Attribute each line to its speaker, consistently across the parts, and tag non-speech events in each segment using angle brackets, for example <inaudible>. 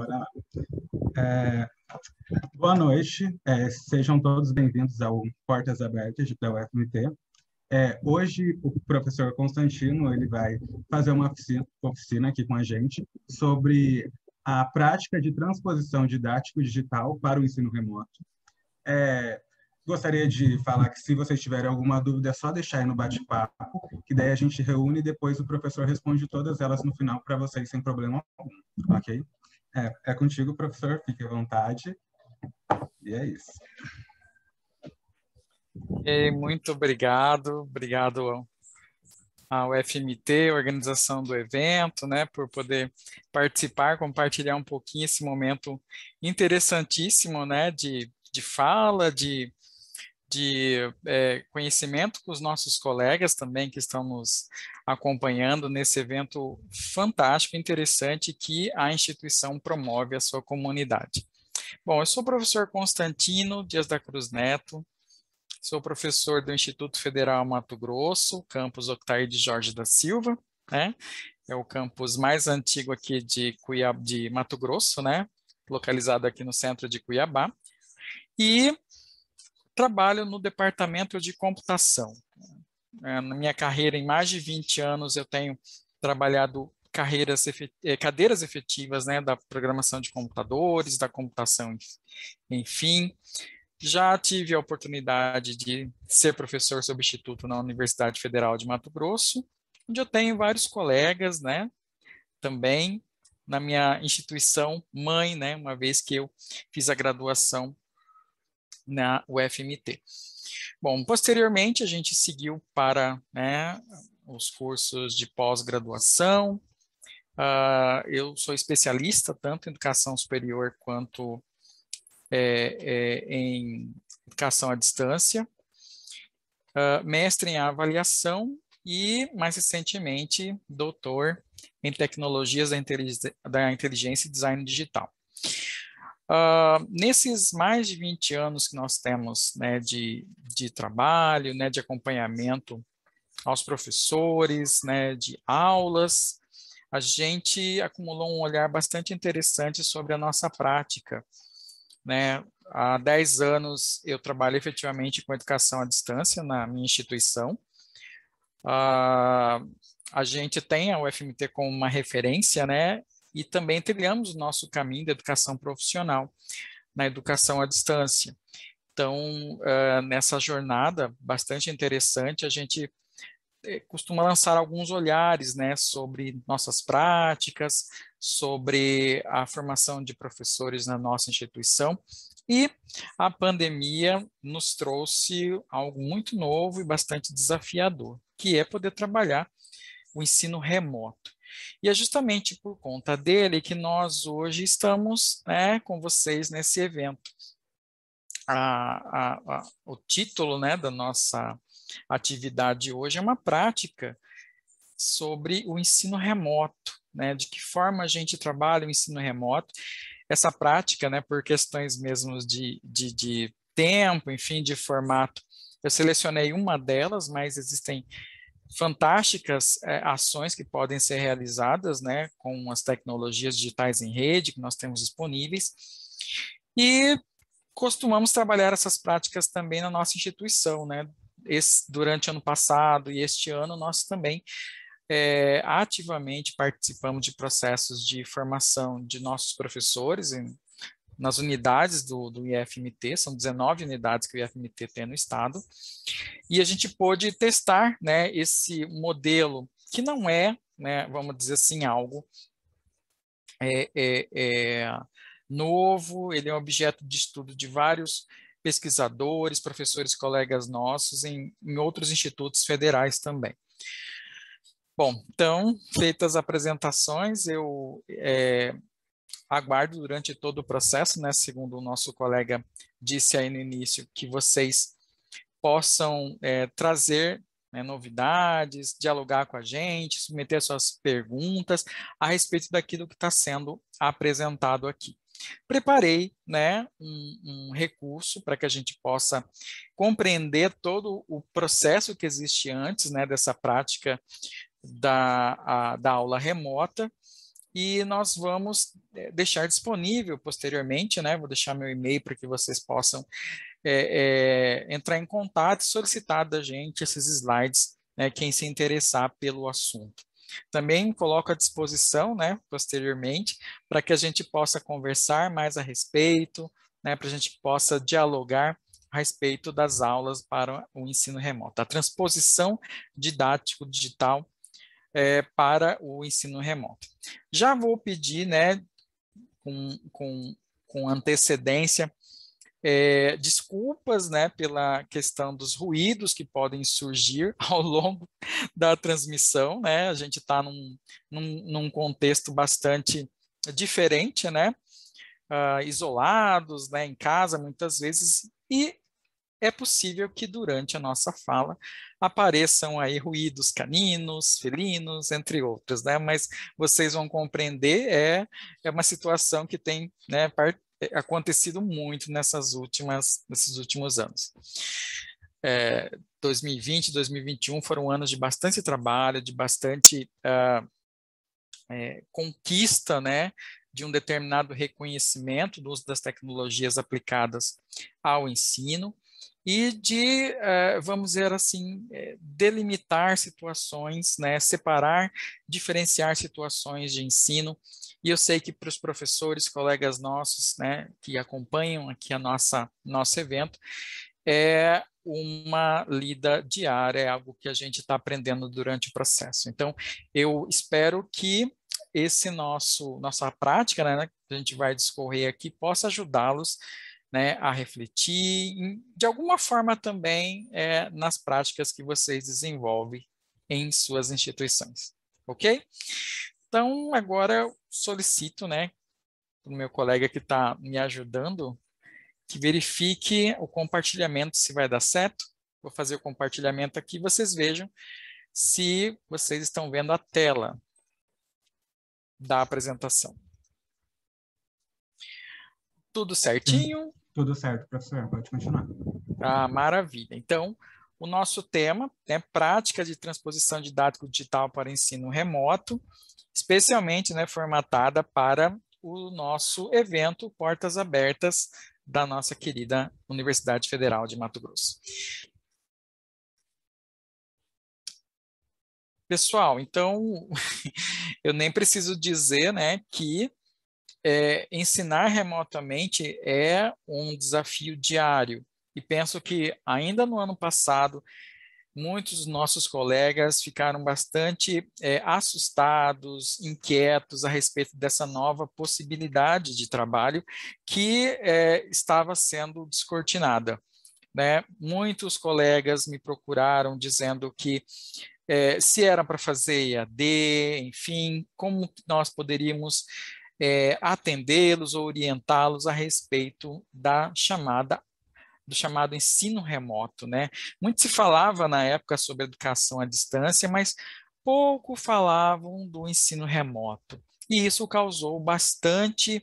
Speaker 1: Agora, é, boa noite, é, sejam todos bem-vindos ao Portas Abertas da UFMT. É, hoje o professor Constantino ele vai fazer uma oficina, oficina aqui com a gente sobre a prática de transposição didático digital para o ensino remoto. É, gostaria de falar que se vocês tiverem alguma dúvida é só deixar aí no bate-papo, que daí a gente reúne e depois o professor responde todas elas no final para vocês sem problema algum, ok? É, é contigo, professor, fique à vontade. E é isso.
Speaker 2: E muito obrigado, obrigado ao FMT, organização do evento, né, por poder participar, compartilhar um pouquinho esse momento interessantíssimo, né, de, de fala, de de é, conhecimento com os nossos colegas também que estão nos acompanhando nesse evento fantástico, interessante que a instituição promove a sua comunidade. Bom, eu sou o professor Constantino Dias da Cruz Neto, sou professor do Instituto Federal Mato Grosso, campus de Jorge da Silva, né? É o campus mais antigo aqui de, Cuiab de Mato Grosso, né? Localizado aqui no centro de Cuiabá. E trabalho no departamento de computação. É, na minha carreira, em mais de 20 anos, eu tenho trabalhado carreiras efet é, cadeiras efetivas né, da programação de computadores, da computação, enfim. Já tive a oportunidade de ser professor substituto na Universidade Federal de Mato Grosso, onde eu tenho vários colegas, né? Também na minha instituição mãe, né? Uma vez que eu fiz a graduação na UFMT. Bom, posteriormente a gente seguiu para né, os cursos de pós-graduação. Uh, eu sou especialista tanto em educação superior quanto é, é, em educação à distância, uh, mestre em avaliação e, mais recentemente, doutor em tecnologias da inteligência e design digital. Uh, nesses mais de 20 anos que nós temos né, de, de trabalho, né, de acompanhamento aos professores, né, de aulas, a gente acumulou um olhar bastante interessante sobre a nossa prática. Né? Há 10 anos eu trabalho efetivamente com educação à distância na minha instituição. Uh, a gente tem a UFMT como uma referência, né? e também trilhamos o nosso caminho da educação profissional, na educação à distância. Então, uh, nessa jornada bastante interessante, a gente eh, costuma lançar alguns olhares né, sobre nossas práticas, sobre a formação de professores na nossa instituição. E a pandemia nos trouxe algo muito novo e bastante desafiador, que é poder trabalhar o ensino remoto. E é justamente por conta dele que nós hoje estamos né, com vocês nesse evento. A, a, a, o título né, da nossa atividade hoje é uma prática sobre o ensino remoto, né, de que forma a gente trabalha o ensino remoto. Essa prática, né, por questões mesmo de, de, de tempo, enfim, de formato, eu selecionei uma delas, mas existem fantásticas é, ações que podem ser realizadas né, com as tecnologias digitais em rede que nós temos disponíveis. E costumamos trabalhar essas práticas também na nossa instituição. Né? Esse, durante ano passado e este ano, nós também é, ativamente participamos de processos de formação de nossos professores em nas unidades do, do IFMT, são 19 unidades que o IFMT tem no estado, e a gente pôde testar né, esse modelo, que não é, né, vamos dizer assim, algo é, é, é novo, ele é objeto de estudo de vários pesquisadores, professores, colegas nossos em, em outros institutos federais também. Bom, então, feitas as apresentações, eu é, aguardo durante todo o processo, né? Segundo o nosso colega disse aí no início, que vocês possam é, trazer né, novidades, dialogar com a gente, submeter suas perguntas a respeito daquilo que está sendo apresentado aqui. Preparei né, um, um recurso para que a gente possa compreender todo o processo que existe antes né, dessa prática da, a, da aula remota e nós vamos é, deixar disponível posteriormente, né? Vou deixar meu e-mail para que vocês possam é, é, entrar em contato e solicitar da gente esses slides, né? Quem se interessar pelo assunto. Também coloco à disposição, né? Posteriormente, para que a gente possa conversar mais a respeito, né? Para a gente possa dialogar a respeito das aulas para o ensino remoto, a transposição didático digital é, para o ensino remoto. Já vou pedir, né, com, com, com antecedência, é, desculpas né, pela questão dos ruídos que podem surgir <laughs> ao longo da transmissão. Né? A gente está num, num, num, contexto bastante diferente, né? Uh, isolados, né, em casa muitas vezes, e é possível que durante a nossa fala apareçam aí ruídos caninos, felinos, entre outros, né? Mas vocês vão compreender, é, é uma situação que tem né, é, acontecido muito nessas últimas, nesses últimos anos. É, 2020 e 2021 foram anos de bastante trabalho, de bastante uh, é, conquista, né? de um determinado reconhecimento do uso das tecnologias aplicadas ao ensino e de, eh, vamos dizer assim, eh, delimitar situações, né, separar, diferenciar situações de ensino. E eu sei que para os professores, colegas nossos, né, que acompanham aqui a nossa nosso evento, é uma lida diária, é algo que a gente está aprendendo durante o processo. Então, eu espero que esse nosso nossa prática, né, que a gente vai discorrer aqui, possa ajudá-los né, a refletir, de alguma forma também é, nas práticas que vocês desenvolvem em suas instituições, ok? Então, agora eu solicito, né, para o meu colega que está me ajudando, que verifique o compartilhamento, se vai dar certo. Vou fazer o compartilhamento aqui, vocês vejam se vocês estão vendo a tela da apresentação. Tudo uhum. certinho?
Speaker 1: Tudo certo, professor, pode continuar.
Speaker 2: Ah, maravilha. Então, o nosso tema é prática de transposição didático digital para ensino remoto, especialmente né, formatada para o nosso evento Portas Abertas da nossa querida Universidade Federal de Mato Grosso. Pessoal, então <laughs> eu nem preciso dizer né, que é, ensinar remotamente é um desafio diário. E penso que ainda no ano passado, muitos dos nossos colegas ficaram bastante é, assustados, inquietos a respeito dessa nova possibilidade de trabalho que é, estava sendo descortinada. Né? Muitos colegas me procuraram dizendo que é, se era para fazer EAD, enfim, como nós poderíamos é, atendê-los ou orientá-los a respeito da chamada do chamado ensino remoto, né? Muito se falava na época sobre educação à distância, mas pouco falavam do ensino remoto. E isso causou bastante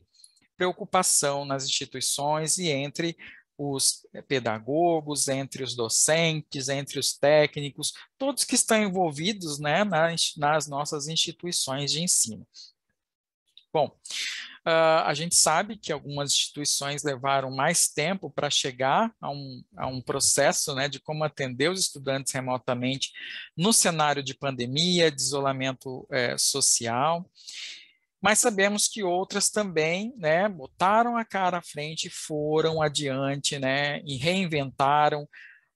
Speaker 2: preocupação nas instituições e entre os pedagogos, entre os docentes, entre os técnicos, todos que estão envolvidos né, nas, nas nossas instituições de ensino. Bom, uh, a gente sabe que algumas instituições levaram mais tempo para chegar a um, a um processo né, de como atender os estudantes remotamente no cenário de pandemia, de isolamento eh, social, mas sabemos que outras também né, botaram a cara à frente, foram adiante né, e reinventaram.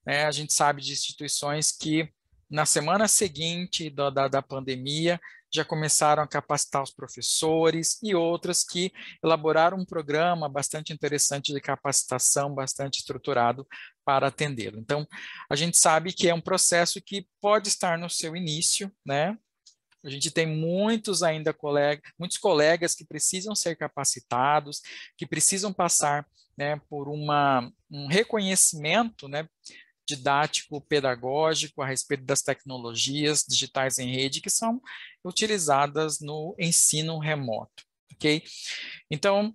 Speaker 2: Né, a gente sabe de instituições que na semana seguinte da, da, da pandemia já começaram a capacitar os professores e outras que elaboraram um programa bastante interessante de capacitação, bastante estruturado para atendê-lo. Então, a gente sabe que é um processo que pode estar no seu início, né? A gente tem muitos ainda colegas muitos colegas que precisam ser capacitados, que precisam passar né, por uma, um reconhecimento né, didático, pedagógico a respeito das tecnologias digitais em rede que são utilizadas no ensino remoto, ok? Então,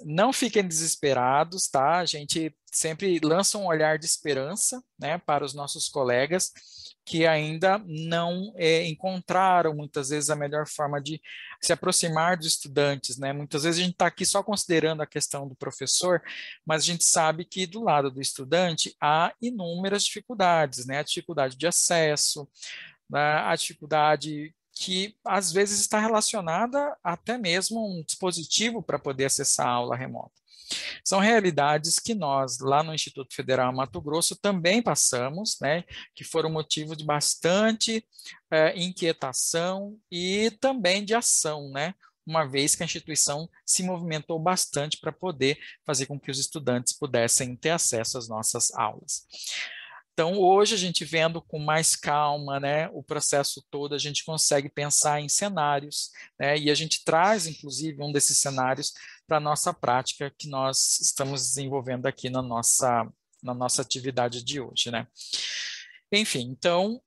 Speaker 2: não fiquem desesperados, tá? A gente sempre lança um olhar de esperança, né, para os nossos colegas que ainda não é, encontraram muitas vezes a melhor forma de se aproximar dos estudantes, né? Muitas vezes a gente está aqui só considerando a questão do professor, mas a gente sabe que do lado do estudante há inúmeras dificuldades, né? A dificuldade de acesso, né? a dificuldade que às vezes está relacionada até mesmo um dispositivo para poder acessar a aula remota. São realidades que nós, lá no Instituto Federal Mato Grosso, também passamos, né, que foram motivo de bastante é, inquietação e também de ação, né, uma vez que a instituição se movimentou bastante para poder fazer com que os estudantes pudessem ter acesso às nossas aulas. Então, hoje, a gente vendo com mais calma né, o processo todo, a gente consegue pensar em cenários, né, e a gente traz, inclusive, um desses cenários para a nossa prática que nós estamos desenvolvendo aqui na nossa, na nossa atividade de hoje. Né? Enfim, então,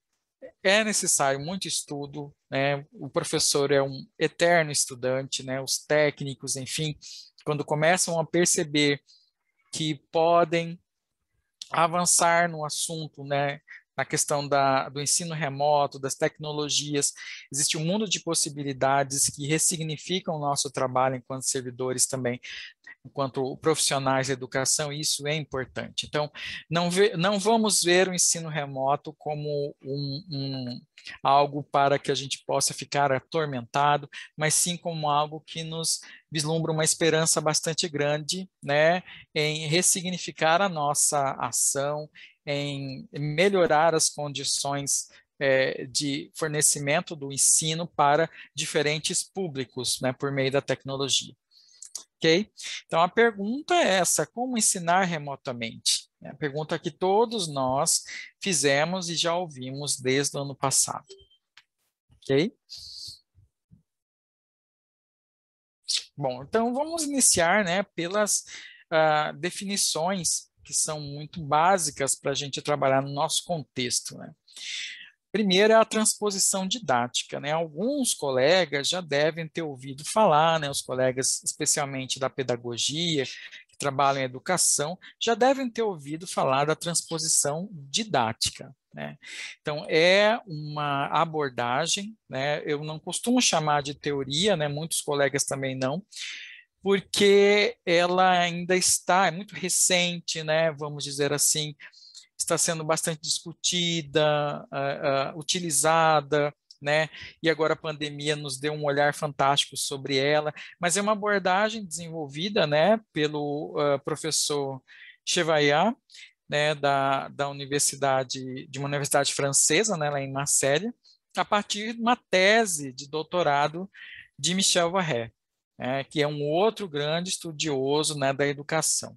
Speaker 2: é necessário muito estudo, né? o professor é um eterno estudante, né? os técnicos, enfim, quando começam a perceber que podem avançar no assunto, né? Na questão da, do ensino remoto, das tecnologias, existe um mundo de possibilidades que ressignificam o nosso trabalho enquanto servidores também, enquanto profissionais da educação, isso é importante. Então, não, ve, não vamos ver o ensino remoto como um, um, algo para que a gente possa ficar atormentado, mas sim como algo que nos vislumbra uma esperança bastante grande né, em ressignificar a nossa ação, em melhorar as condições é, de fornecimento do ensino para diferentes públicos né, por meio da tecnologia ok? Então, a pergunta é essa, como ensinar remotamente? É a pergunta que todos nós fizemos e já ouvimos desde o ano passado, ok? Bom, então vamos iniciar né, pelas uh, definições que são muito básicas para a gente trabalhar no nosso contexto. Né? Primeiro é a transposição didática, né? Alguns colegas já devem ter ouvido falar, né? Os colegas, especialmente da pedagogia, que trabalham em educação, já devem ter ouvido falar da transposição didática, né? Então, é uma abordagem, né? eu não costumo chamar de teoria, né? muitos colegas também não, porque ela ainda está, é muito recente, né? vamos dizer assim, está sendo bastante discutida, uh, uh, utilizada, né? E agora a pandemia nos deu um olhar fantástico sobre ela, mas é uma abordagem desenvolvida, né, pelo uh, professor Chevalier, né, da, da universidade, de uma universidade francesa, né, lá em Marselha, a partir de uma tese de doutorado de Michel Varré, né, que é um outro grande estudioso, né, da educação.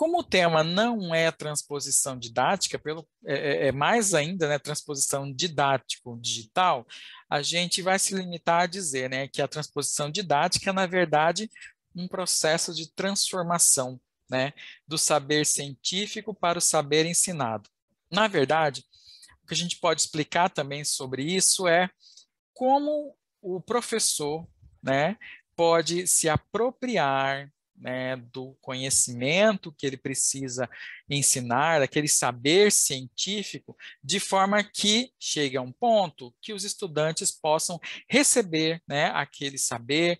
Speaker 2: Como o tema não é transposição didática, pelo, é, é, é mais ainda né, transposição didático-digital, a gente vai se limitar a dizer né, que a transposição didática é, na verdade, um processo de transformação né, do saber científico para o saber ensinado. Na verdade, o que a gente pode explicar também sobre isso é como o professor né, pode se apropriar né, do conhecimento que ele precisa ensinar, aquele saber científico, de forma que chegue a um ponto que os estudantes possam receber né, aquele saber,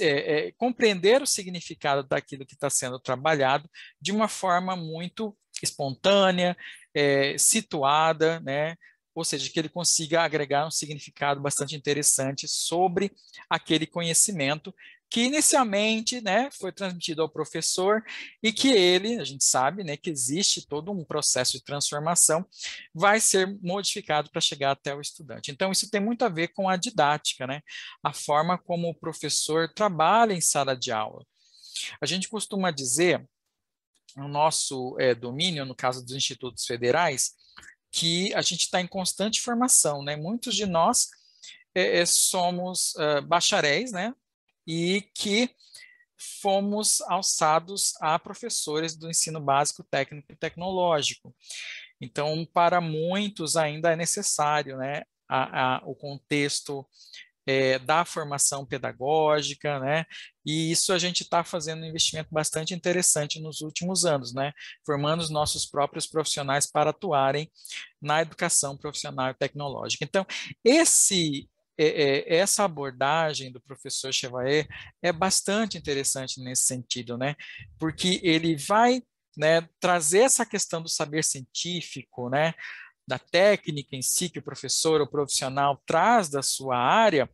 Speaker 2: é, é, compreender o significado daquilo que está sendo trabalhado de uma forma muito espontânea, é, situada, né, ou seja, que ele consiga agregar um significado bastante interessante sobre aquele conhecimento, que inicialmente né, foi transmitido ao professor e que ele, a gente sabe né, que existe todo um processo de transformação, vai ser modificado para chegar até o estudante. Então, isso tem muito a ver com a didática, né, a forma como o professor trabalha em sala de aula. A gente costuma dizer, no nosso é, domínio, no caso dos institutos federais, que a gente está em constante formação, né? Muitos de nós é, é somos uh, bacharéis, né? e que fomos alçados a professores do ensino básico, técnico e tecnológico. Então, para muitos ainda é necessário né, a, a, o contexto é, da formação pedagógica, né? E isso a gente está fazendo um investimento bastante interessante nos últimos anos, né? Formando os nossos próprios profissionais para atuarem na educação profissional e tecnológica. Então, esse é, é, essa abordagem do professor Chevalier é bastante interessante nesse sentido, né? Porque ele vai né, trazer essa questão do saber científico, né? da técnica em si que o professor ou profissional traz da sua área,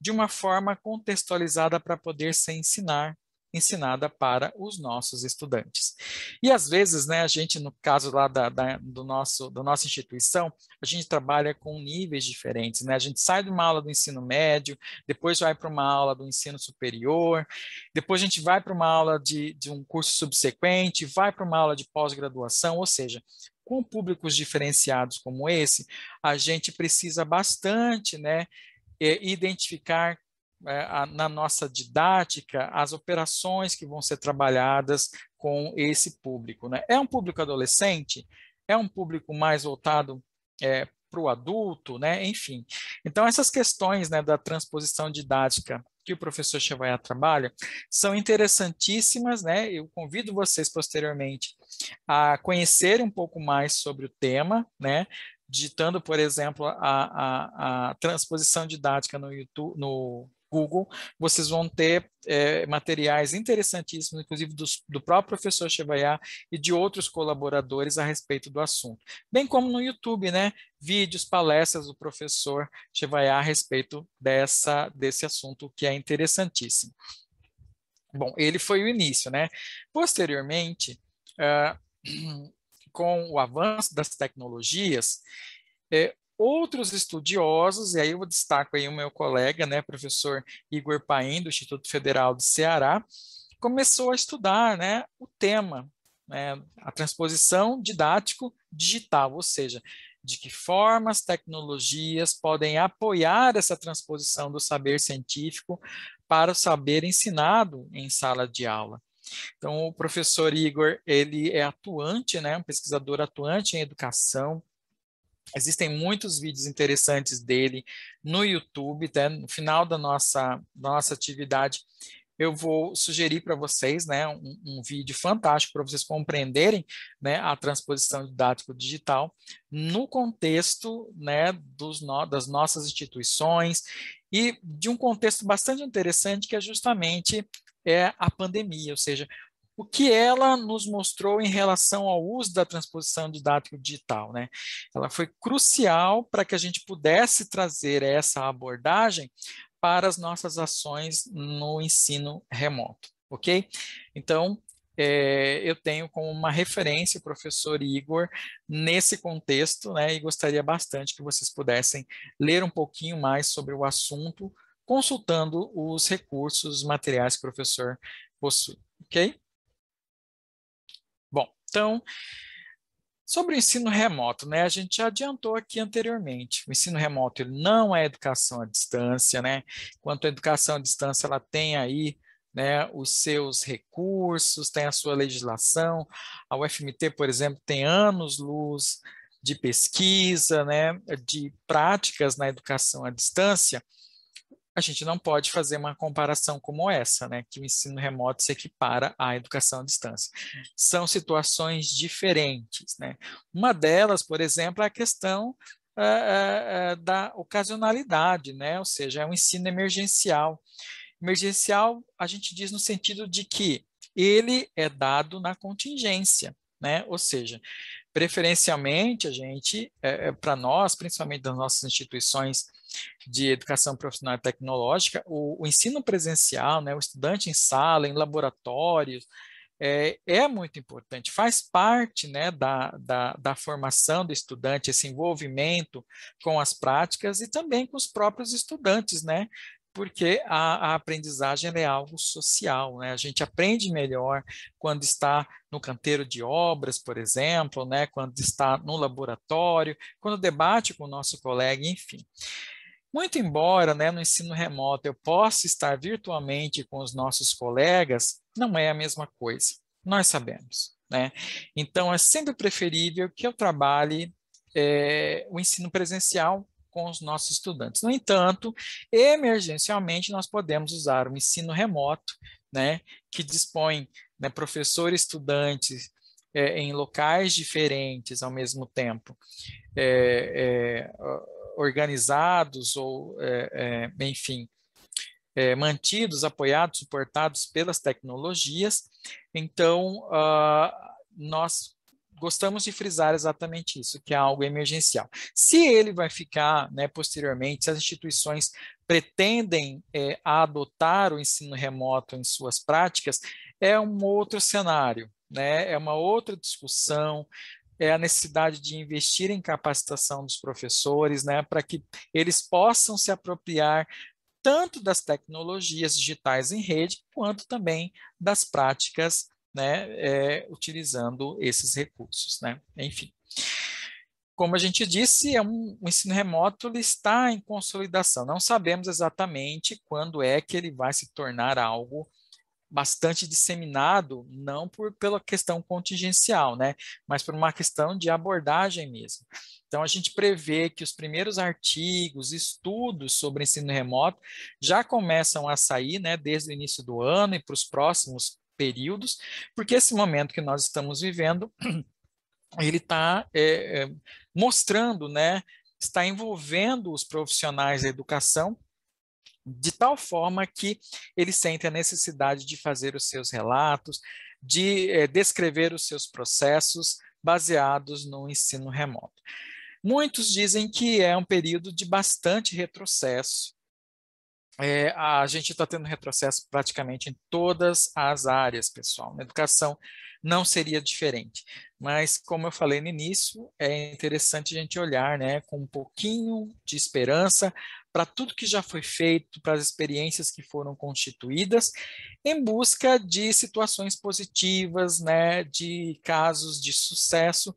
Speaker 2: de uma forma contextualizada para poder se ensinar, ensinada para os nossos estudantes. E às vezes, né, a gente, no caso lá da, da, do nosso, da nossa instituição, a gente trabalha com níveis diferentes, né? A gente sai de uma aula do ensino médio, depois vai para uma aula do ensino superior, depois a gente vai para uma aula de, de um curso subsequente, vai para uma aula de pós-graduação, ou seja, com públicos diferenciados como esse, a gente precisa bastante, né, identificar é, na nossa didática as operações que vão ser trabalhadas com esse público. Né? É um público adolescente? É um público mais voltado é, para o adulto? Né? Enfim. Então, essas questões né, da transposição didática que o professor Chevalier trabalha são interessantíssimas. Né? Eu convido vocês posteriormente a conhecerem um pouco mais sobre o tema, né? digitando, por exemplo, a, a, a transposição didática no, YouTube, no Google, vocês vão ter é, materiais interessantíssimos, inclusive dos, do próprio professor Chevalier e de outros colaboradores a respeito do assunto. Bem como no YouTube, né? Vídeos, palestras do professor Chevalier a respeito dessa, desse assunto que é interessantíssimo. Bom, ele foi o início, né? Posteriormente, uh, <clears throat> com o avanço das tecnologias, eh, Outros estudiosos, e aí eu destaco aí o meu colega, né, professor Igor Paim, do Instituto Federal do Ceará, começou a estudar né, o tema, né, a transposição didático-digital, ou seja, de que formas tecnologias podem apoiar essa transposição do saber científico para o saber ensinado em sala de aula. Então, o professor Igor, ele é atuante, né, um pesquisador atuante em educação, Existem muitos vídeos interessantes dele no YouTube, né? no final da nossa, da nossa atividade. Eu vou sugerir para vocês né, um, um vídeo fantástico para vocês compreenderem né, a transposição didático digital no contexto né, dos no, das nossas instituições e de um contexto bastante interessante que é justamente é, a pandemia, ou seja, o que ela nos mostrou em relação ao uso da transposição didática digital. Né? Ela foi crucial para que a gente pudesse trazer essa abordagem para as nossas ações no ensino remoto, ok? Então, é, eu tenho como uma referência o professor Igor nesse contexto, né? E gostaria bastante que vocês pudessem ler um pouquinho mais sobre o assunto, consultando os recursos, os materiais que o professor possui, ok? Então, sobre o ensino remoto, né? A gente já adiantou aqui anteriormente. O ensino remoto ele não é educação à distância, né? Enquanto a educação à distância ela tem aí né, os seus recursos, tem a sua legislação. A UFMT, por exemplo, tem anos-luz de pesquisa, né, de práticas na educação à distância, a gente não pode fazer uma comparação como essa, né, que o ensino remoto se equipara à educação à distância. São situações diferentes. Né? Uma delas, por exemplo, é a questão uh, uh, da ocasionalidade, né? ou seja, é um ensino emergencial. Emergencial, a gente diz no sentido de que ele é dado na contingência, né? ou seja, preferencialmente a gente, para nós, principalmente das nossas instituições de educação profissional e tecnológica, o, o ensino presencial, né, o estudante em sala, em laboratórios, é, é, muito importante, faz parte né, da, da, da, formação do estudante, esse envolvimento com as práticas e também com os próprios estudantes, né? Porque a, a aprendizagem é algo social, né? A gente aprende melhor quando está no canteiro de obras, por exemplo, né? Quando está no laboratório, quando debate com o nosso colega, enfim. Muito embora né, no ensino remoto eu possa estar virtualmente com os nossos colegas, não é a mesma coisa, nós sabemos. Né? Então, é sempre preferível que eu trabalhe é, o ensino presencial com os nossos estudantes. No entanto, emergencialmente, nós podemos usar o ensino remoto, né, que dispõe né, professor e estudante é, em locais diferentes ao mesmo tempo. É, é organizados ou, é, é, enfim, é, mantidos, apoiados, suportados pelas tecnologias. Então, uh, nós gostamos de frisar exatamente isso, que é algo emergencial. Se ele vai ficar né, posteriormente, se as instituições pretendem é, adotar o ensino remoto em suas práticas, é um outro cenário, né? é uma outra discussão, é a necessidade de investir em capacitação dos professores, né, para que eles possam se apropriar tanto das tecnologias digitais em rede, quanto também das práticas, né, é, utilizando esses recursos, né, enfim. Como a gente disse, é um, o ensino remoto ele está em consolidação. Não sabemos exatamente quando é que ele vai se tornar algo bastante disseminado, não por pela questão contingencial, né, mas por uma questão de abordagem mesmo. Então, a gente prevê que os primeiros artigos, estudos sobre ensino remoto já começam a sair, né, desde o início do ano e para os próximos períodos, porque esse momento que nós estamos vivendo, <clears throat> ele está é, é, mostrando, né, está envolvendo os profissionais da educação de tal forma que eles sentem a necessidade de fazer os seus relatos, de é, descrever os seus processos baseados no ensino remoto. Muitos dizem que é um período de bastante retrocesso, é, a gente está tendo retrocesso praticamente em todas as áreas, pessoal. Na educação não seria diferente. Mas, como eu falei no início, é interessante a gente olhar né, com um pouquinho de esperança para tudo que já foi feito, para as experiências que foram constituídas, em busca de situações positivas, né, de casos de sucesso,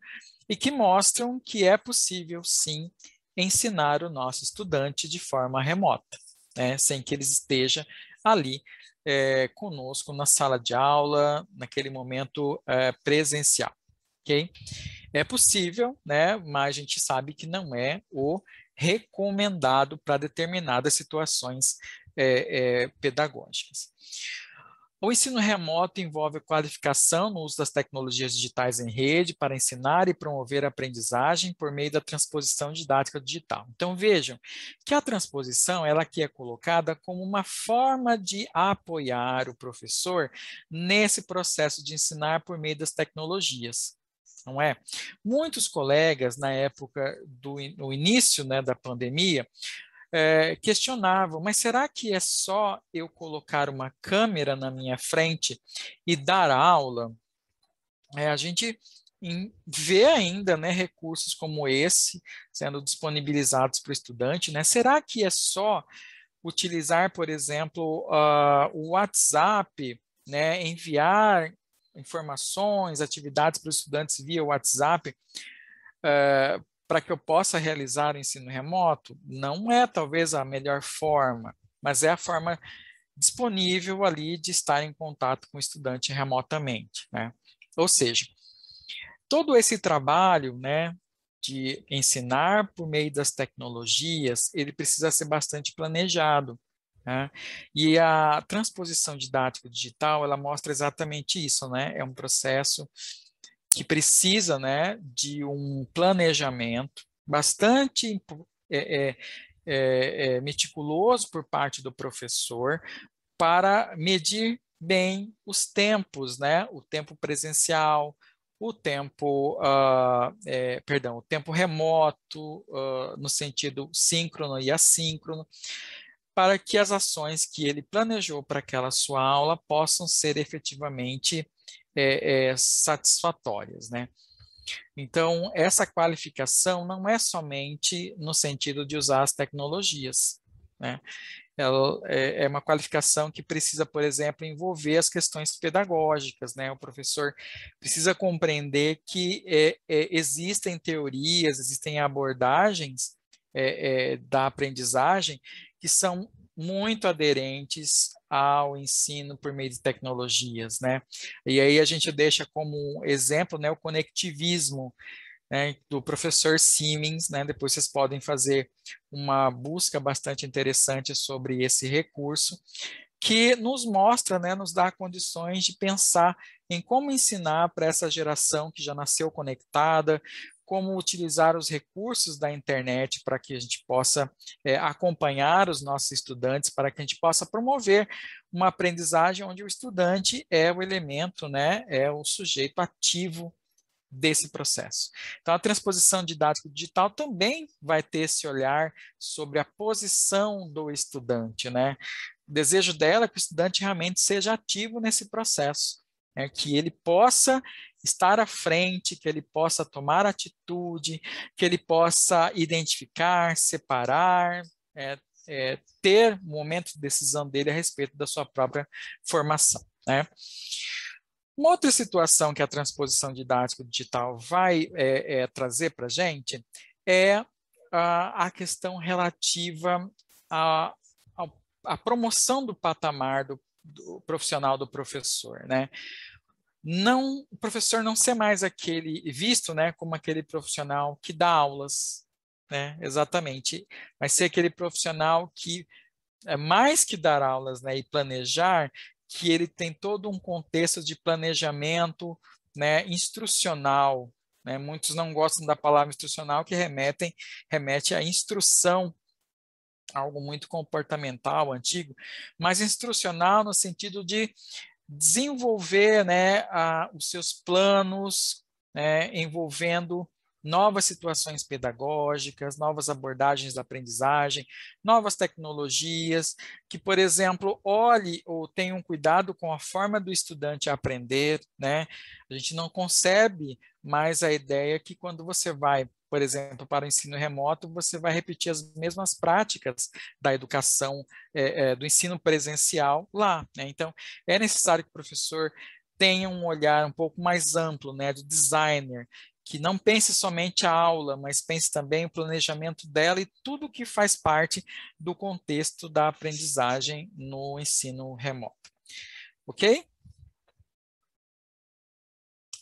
Speaker 2: e que mostram que é possível, sim, ensinar o nosso estudante de forma remota né, sem que ele esteja ali é, conosco na sala de aula, naquele momento é, presencial, É possível, né, mas a gente sabe que não é o recomendado para determinadas situações é, pedagógicas. O ensino remoto envolve qualificação no uso das tecnologias digitais em rede para ensinar e promover a aprendizagem por meio da transposição didática digital. Então vejam que a transposição ela aqui é colocada como uma forma de apoiar o professor nesse processo de ensinar por meio das tecnologias não é? Muitos colegas, na época do no início né, da pandemia, é, questionavam, mas será que é só eu colocar uma câmera na minha frente e dar aula? É, a gente vê ainda né, recursos como esse sendo disponibilizados para o estudante, né? Será que é só utilizar, por exemplo, uh, o WhatsApp, né, enviar informações, atividades para os estudantes via WhatsApp uh, para que eu possa realizar o ensino remoto não é talvez a melhor forma, mas é a forma disponível ali de estar em contato com o estudante remotamente, né? Ou seja, todo esse trabalho, né, de ensinar por meio das tecnologias, ele precisa ser bastante planejado, né? E a transposição didática digital, ela mostra exatamente isso, né? É um processo que precisa né, de um planejamento bastante é, é, é, é, meticuloso por parte do professor para medir bem os tempos, né? O tempo presencial, o tempo, uh, é, perdão, o tempo remoto, uh, no sentido síncrono e assíncrono, para que as ações que ele planejou para aquela sua aula possam ser efetivamente é, é, satisfatórias, né? Então, essa qualificação não é somente no sentido de usar as tecnologias, né? Ela é, é uma qualificação que precisa, por exemplo, envolver as questões pedagógicas, né? O professor precisa compreender que é, é, existem teorias, existem abordagens é, é da aprendizagem que são muito aderentes ao ensino por meio de tecnologias, né? E aí a gente deixa como exemplo, né, o conectivismo, né, do professor Siemens, né? Depois vocês podem fazer uma busca bastante interessante sobre esse recurso que nos mostra, né, nos dá condições de pensar em como ensinar para essa geração que já nasceu conectada, como utilizar os recursos da internet para que a gente possa é, acompanhar os nossos estudantes, para que a gente possa promover uma aprendizagem onde o estudante é o elemento, né, é o sujeito ativo desse processo. Então, a transposição didática digital também vai ter esse olhar sobre a posição do estudante, né? O desejo dela é que o estudante realmente seja ativo nesse processo, é que ele possa estar à frente, que ele possa tomar atitude, que ele possa identificar, separar, é, é, ter um momento de decisão dele a respeito da sua própria formação. Né? Uma outra situação que a transposição didática digital vai é, é, trazer para a gente é a, a questão relativa à a, a, promoção do patamar do, do profissional do professor. Né? não o professor não ser mais aquele visto, né, como aquele profissional que dá aulas, né, exatamente, mas ser aquele profissional que é mais que dar aulas, né, e planejar, que ele tem todo um contexto de planejamento, né, instrucional, né? Muitos não gostam da palavra instrucional, que remetem, remete à instrução, algo muito comportamental, antigo, mas instrucional no sentido de desenvolver né, a, os seus planos né, envolvendo novas situações pedagógicas, novas abordagens da aprendizagem, novas tecnologias, que, por exemplo, olhe ou tenha um cuidado com a forma do estudante aprender, né? A gente não concebe mais a ideia que quando você vai por exemplo, para o ensino remoto, você vai repetir as mesmas práticas da educação, é, é, do ensino presencial lá. Né? Então, é necessário que o professor tenha um olhar um pouco mais amplo, né, de designer, que não pense somente a aula, mas pense também o planejamento dela e tudo que faz parte do contexto da aprendizagem no ensino remoto. Ok?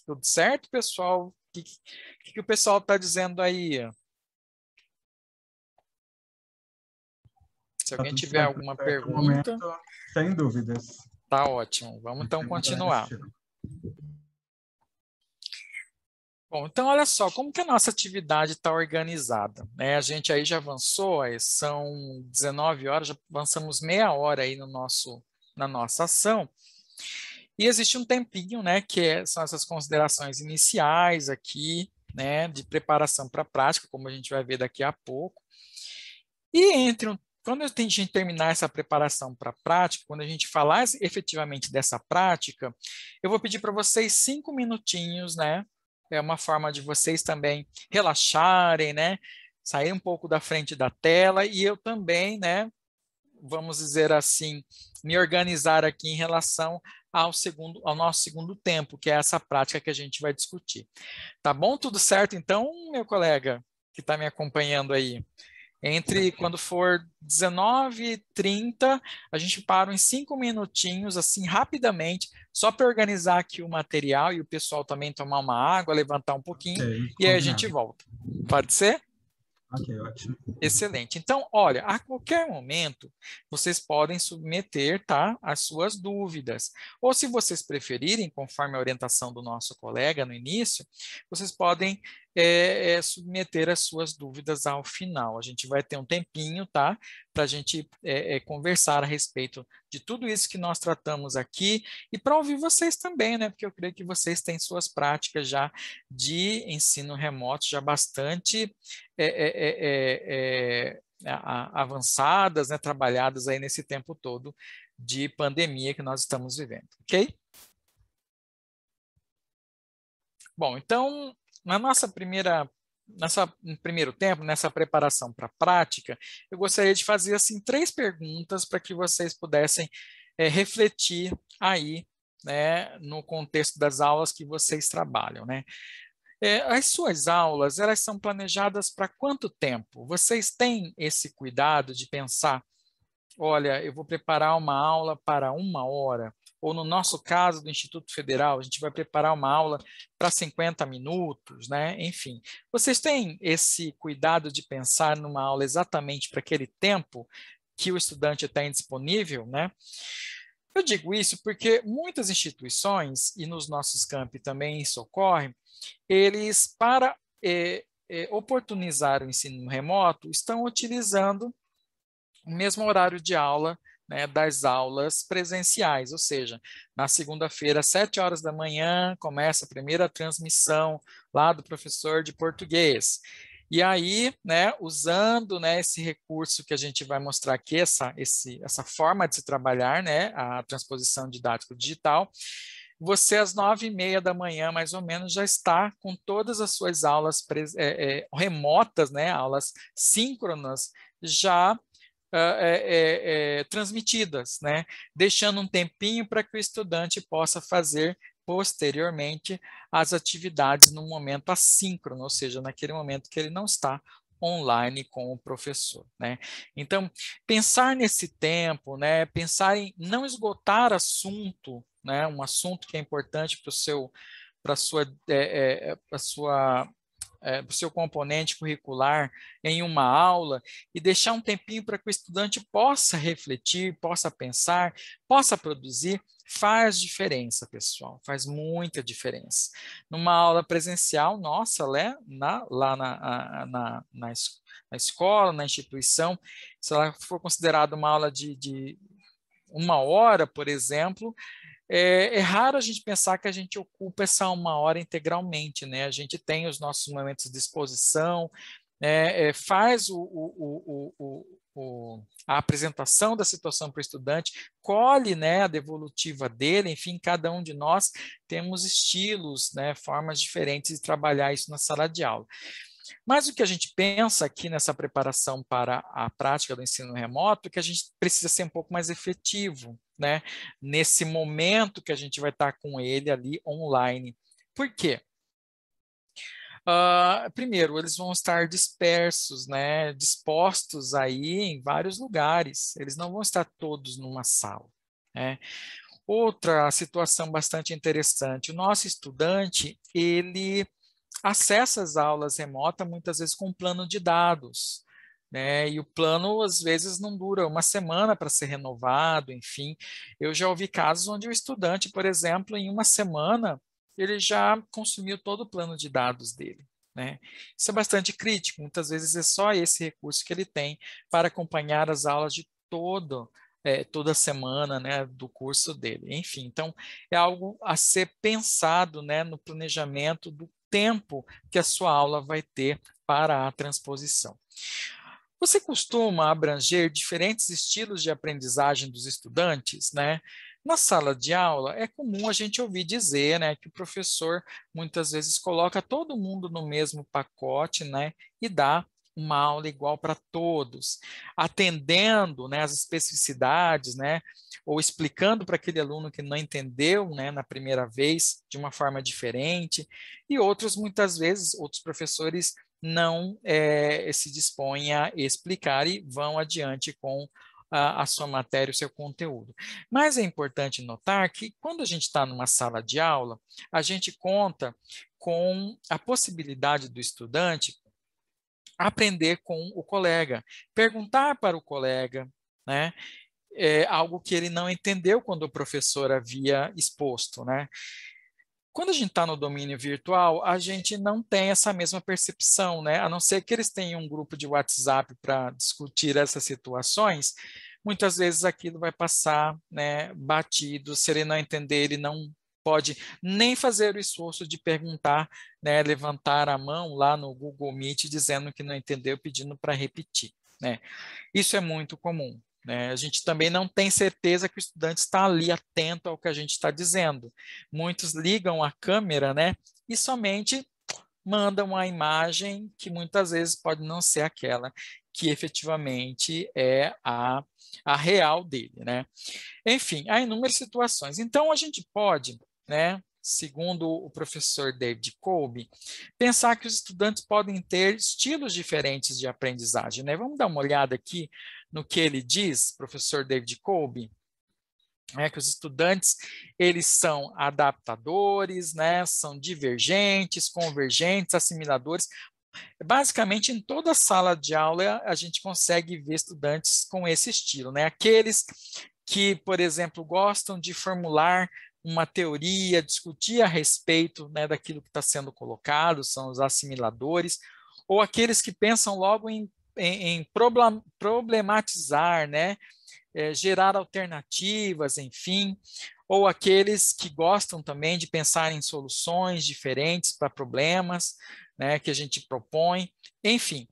Speaker 2: Tudo certo, pessoal? que, que, que o pessoal está dizendo aí? Se tá alguém tiver alguma pergunta.
Speaker 1: Sem dúvidas.
Speaker 2: Tá ótimo. Vamos então continuar. Bom, então olha só, como que a nossa atividade está organizada? Né? A gente aí já avançou, aí são 19 horas, já avançamos meia hora aí no nosso, na nossa ação. E existe um tempinho, né, que é, são essas considerações iniciais aqui, né, de preparação para a prática, como a gente vai ver daqui a pouco. E entre um, quando a gente terminar essa preparação para a prática, quando a gente falar efetivamente dessa prática, eu vou pedir para vocês cinco minutinhos, né? É uma forma de vocês também relaxarem, né? Sair um pouco da frente da tela e eu também, né? Vamos dizer assim, me organizar aqui em relação ao, segundo, ao nosso segundo tempo, que é essa prática que a gente vai discutir. Tá bom? Tudo certo, então, meu colega que está me acompanhando aí? Entre quando for 19 e 30, a gente para em cinco minutinhos, assim, rapidamente, só para organizar aqui o material e o pessoal também tomar uma água, levantar um pouquinho, é, e aí a gente volta. Pode ser?
Speaker 1: Ok, ótimo.
Speaker 2: Excelente. Então, olha, a qualquer momento, vocês podem submeter, tá, as suas dúvidas. Ou se vocês preferirem, conforme a orientação do nosso colega no início, vocês podem é, é submeter as suas dúvidas ao final. A gente vai ter um tempinho, tá? Para a gente é, é, conversar a respeito de tudo isso que nós tratamos aqui e para ouvir vocês também, né? Porque eu creio que vocês têm suas práticas já de ensino remoto já bastante é, é, avançadas, né? Trabalhadas aí nesse tempo todo de pandemia que nós estamos vivendo, ok? Bom, então na nossa primeira nessa no primeiro tempo, nessa preparação para a prática, eu gostaria de fazer assim três perguntas para que vocês pudessem é, refletir aí, né, no contexto das aulas que vocês trabalham, né? É, as suas aulas, elas são planejadas para quanto tempo? Vocês têm esse cuidado de pensar, olha, eu vou preparar uma aula para uma hora, ou no nosso caso do Instituto Federal, a gente vai preparar uma aula para 50 minutos, né? Enfim, vocês têm esse cuidado de pensar numa aula exatamente para aquele tempo que o estudante tem disponível, né? Eu digo isso porque muitas instituições, e nos nossos campi também isso ocorre, eles, para eh, eh, oportunizar o ensino remoto, estão utilizando o mesmo horário de aula né, das aulas presenciais, ou seja, na segunda-feira, às sete horas da manhã, começa a primeira transmissão lá do professor de português. E aí, né, usando né, esse recurso que a gente vai mostrar aqui, essa, esse, essa forma de se trabalhar, né, a transposição didático-digital, você às nove e meia da manhã, mais ou menos, já está com todas as suas aulas é, é, remotas, né, aulas síncronas, já ah, é, é, é, transmitidas, né? deixando um tempinho para que o estudante possa fazer posteriormente as atividades no momento assíncrono, ou seja, naquele momento que ele não está online com o professor, né? Então, pensar nesse tempo, né? Pensar em não esgotar assunto, né? Um assunto que é importante para o seu, para sua, é, é, é para sua é, seu componente curricular em uma aula e deixar um tempinho para que o estudante possa refletir, possa pensar, possa produzir, faz diferença, pessoal, faz muita diferença. Numa aula presencial, nossa, né, na, lá na, na, na, na escola, na instituição, se ela for considerada uma aula de, de uma hora, por exemplo, é, é, raro a gente pensar que a gente ocupa essa uma hora integralmente, né? A gente tem os nossos momentos de exposição, né? é, faz o, o, o, o, a apresentação da situação para o estudante, colhe né, a devolutiva dele, enfim, cada um de nós temos estilos, né, formas diferentes de trabalhar isso na sala de aula. Mas o que a gente pensa aqui nessa preparação para a prática do ensino remoto é que a gente precisa ser um pouco mais efetivo né? Nesse momento que a gente vai estar tá com ele ali online. Por quê? Uh, primeiro, eles vão estar dispersos, né, dispostos aí em vários lugares. Eles não vão estar todos numa sala. Né? Outra situação bastante interessante: o nosso estudante ele acessa as aulas remotas muitas vezes com plano de dados né? E o plano às vezes não dura uma semana para ser renovado, enfim. Eu já ouvi casos onde o estudante, por exemplo, em uma semana ele já consumiu todo o plano de dados dele. Né? Isso é bastante crítico. Muitas vezes é só esse recurso que ele tem para acompanhar as aulas de todo é, toda semana né, do curso dele. Enfim, então é algo a ser pensado né, no planejamento do tempo que a sua aula vai ter para a transposição. Você costuma abranger diferentes estilos de aprendizagem dos estudantes, né? Na sala de aula, é comum a gente ouvir dizer né, que o professor muitas vezes coloca todo mundo no mesmo pacote né, e dá uma aula igual para todos, atendendo né, as especificidades, né, ou explicando para aquele aluno que não entendeu né, na primeira vez de uma forma diferente, e outros, muitas vezes, outros professores não é, se dispõe a explicar e vão adiante com a, a, sua matéria, o seu conteúdo. Mas é importante notar que quando a gente está numa sala de aula, a gente conta com a possibilidade do estudante aprender com o colega, perguntar para o colega, né? É algo que ele não entendeu quando o professor havia exposto, né? Quando a gente está no domínio virtual, a gente não tem essa mesma percepção, né? A não ser que eles tenham um grupo de WhatsApp para discutir essas situações, muitas vezes aquilo vai passar né, batido, se ele não entender, ele não pode nem fazer o esforço de perguntar, né, levantar a mão lá no Google Meet dizendo que não entendeu, pedindo para repetir. Né? Isso é muito comum. Né? A gente também não tem certeza que o estudante está ali atento ao que a gente está dizendo. Muitos ligam a câmera né? e somente mandam a imagem que muitas vezes pode não ser aquela que efetivamente é a, a real dele. Né? Enfim, há inúmeras situações. Então, a gente pode né, segundo o professor David Kolbe, pensar que os estudantes podem ter estilos diferentes de aprendizagem. Né? Vamos dar uma olhada aqui no que ele diz, professor David Kolbe. É que os estudantes eles são adaptadores, né, são divergentes, convergentes, assimiladores, Basicamente, em toda sala de aula, a gente consegue ver estudantes com esse estilo, né? Aqueles que, por exemplo, gostam de formular uma teoria, discutir a respeito né, daquilo que está sendo colocado, são os assimiladores, ou aqueles que pensam logo em, em, em problematizar, né, é, gerar alternativas, enfim, ou aqueles que gostam também de pensar em soluções diferentes para problemas né, que a gente propõe, enfim.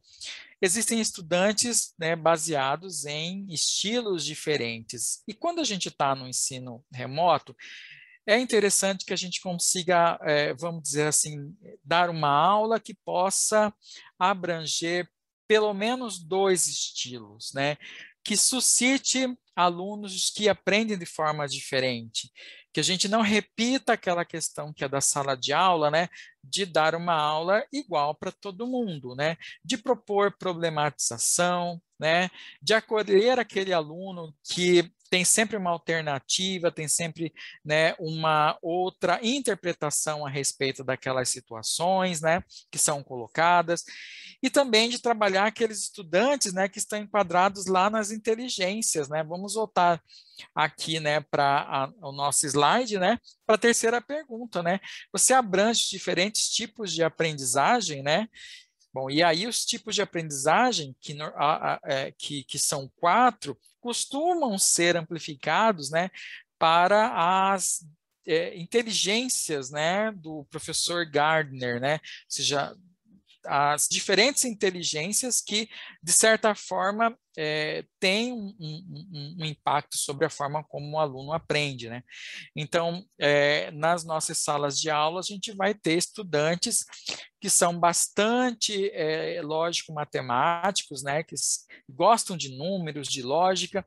Speaker 2: Existem estudantes né, baseados em estilos diferentes. E quando a gente está no ensino remoto, é interessante que a gente consiga, é, vamos dizer assim, dar uma aula que possa abranger pelo menos dois estilos, né? Que suscite alunos que aprendem de forma diferente, que a gente não repita aquela questão que é da sala de aula, né? De dar uma aula igual para todo mundo, né? De propor problematização, né? De acolher aquele aluno que tem sempre uma alternativa, tem sempre né, uma outra interpretação a respeito daquelas situações né, que são colocadas, e também de trabalhar aqueles estudantes né, que estão enquadrados lá nas inteligências. Né? Vamos voltar aqui né, para o nosso slide, né, para a terceira pergunta. Né? Você abrange diferentes tipos de aprendizagem, né? Bom, e aí os tipos de aprendizagem, que, é, que, que são quatro, costumam ser amplificados né, para as é, inteligências né, do professor Gardner, né? seja, as diferentes inteligências que, de certa forma, é, têm um, um, um, impacto sobre a forma como o aluno aprende. Né? Então, é, nas nossas salas de aula, a gente vai ter estudantes que são bastante é, lógico-matemáticos, né? que gostam de números, de lógica,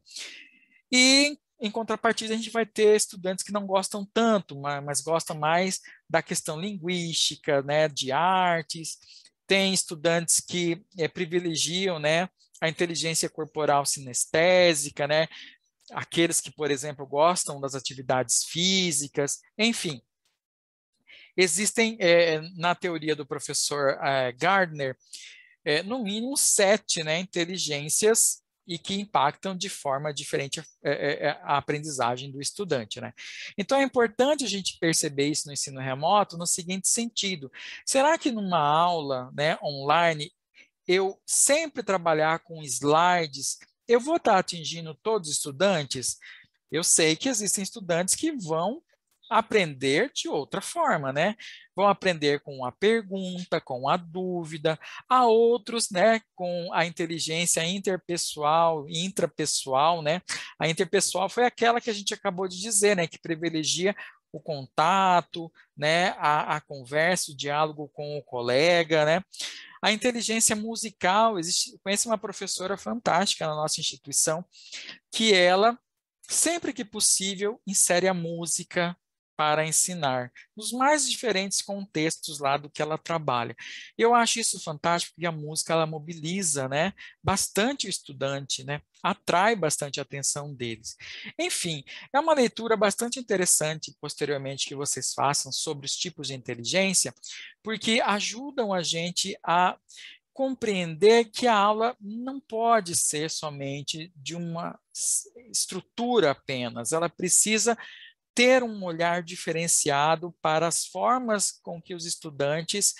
Speaker 2: e em contrapartida, a gente vai ter estudantes que não gostam tanto, mas, mas gostam mais da questão linguística, né, de artes, tem estudantes que é, privilegiam né, a inteligência corporal sinestésica, né, aqueles que, por exemplo, gostam das atividades físicas, enfim. Existem, é, na teoria do professor é, Gardner, no mínimo sete né, inteligências e que impactam de forma diferente é, é, é, a aprendizagem do estudante. Né? Então, é importante a gente perceber isso no ensino remoto no seguinte sentido: será que numa aula né, online eu sempre trabalhar com slides, eu vou estar atingindo todos os estudantes? Eu sei que existem estudantes que vão aprender de outra forma, né? Vão aprender com a pergunta, com a dúvida, a outros, né, com a inteligência interpessoal, intrapessoal, né? A interpessoal foi aquela que a gente acabou de dizer, né, que privilegia o contato, né, a, a conversa, o diálogo com o colega, né? A inteligência musical, existe, conhece uma professora fantástica na nossa instituição, que ela sempre que possível insere a música para ensinar, nos mais diferentes contextos lá do que ela trabalha. Eu acho isso fantástico, porque a música ela mobiliza, né, bastante o estudante, né, atrai bastante a atenção deles. Enfim, é uma leitura bastante interessante posteriormente que vocês façam sobre os tipos de inteligência, porque ajudam a gente a compreender que a aula não pode ser somente de uma estrutura apenas, ela precisa ter um olhar diferenciado para as formas com que os estudantes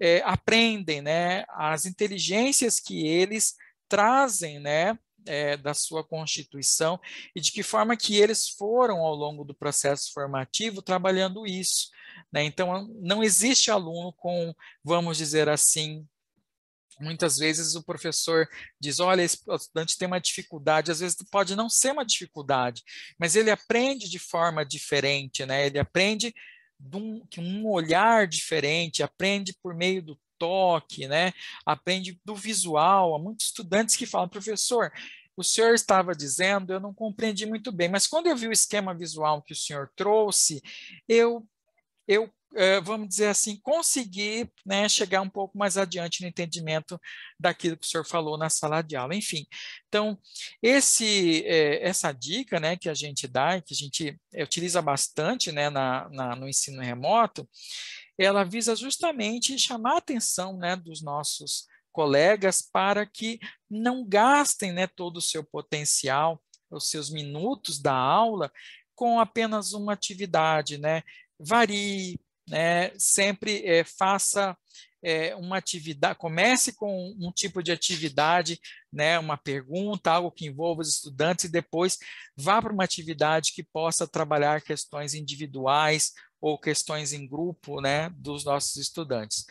Speaker 2: é, aprendem, né, as inteligências que eles trazem, né, é, da sua constituição e de que forma que eles foram ao longo do processo formativo trabalhando isso. Né? Então, não existe aluno com, vamos dizer assim, Muitas vezes o professor diz: olha, esse estudante tem uma dificuldade, às vezes pode não ser uma dificuldade, mas ele aprende de forma diferente, né? Ele aprende de um, um olhar diferente, aprende por meio do toque, né? Aprende do visual. Há muitos estudantes que falam, professor, o senhor estava dizendo, eu não compreendi muito bem, mas quando eu vi o esquema visual que o senhor trouxe, eu eu é, vamos dizer assim, conseguir né, chegar um pouco mais adiante no entendimento daquilo que o senhor falou na sala de aula. Enfim, então, esse, é, essa dica né, que a gente dá, e que a gente é, utiliza bastante né, na, na no ensino remoto, ela visa justamente chamar a atenção né, dos nossos colegas para que não gastem né, todo o seu potencial, os seus minutos da aula, com apenas uma atividade, né? Varie, né, sempre é, faça é, uma atividade, comece com um tipo de atividade, né, uma pergunta, algo que envolva os estudantes, e depois vá para uma atividade que possa trabalhar questões individuais ou questões em grupo né, dos nossos estudantes.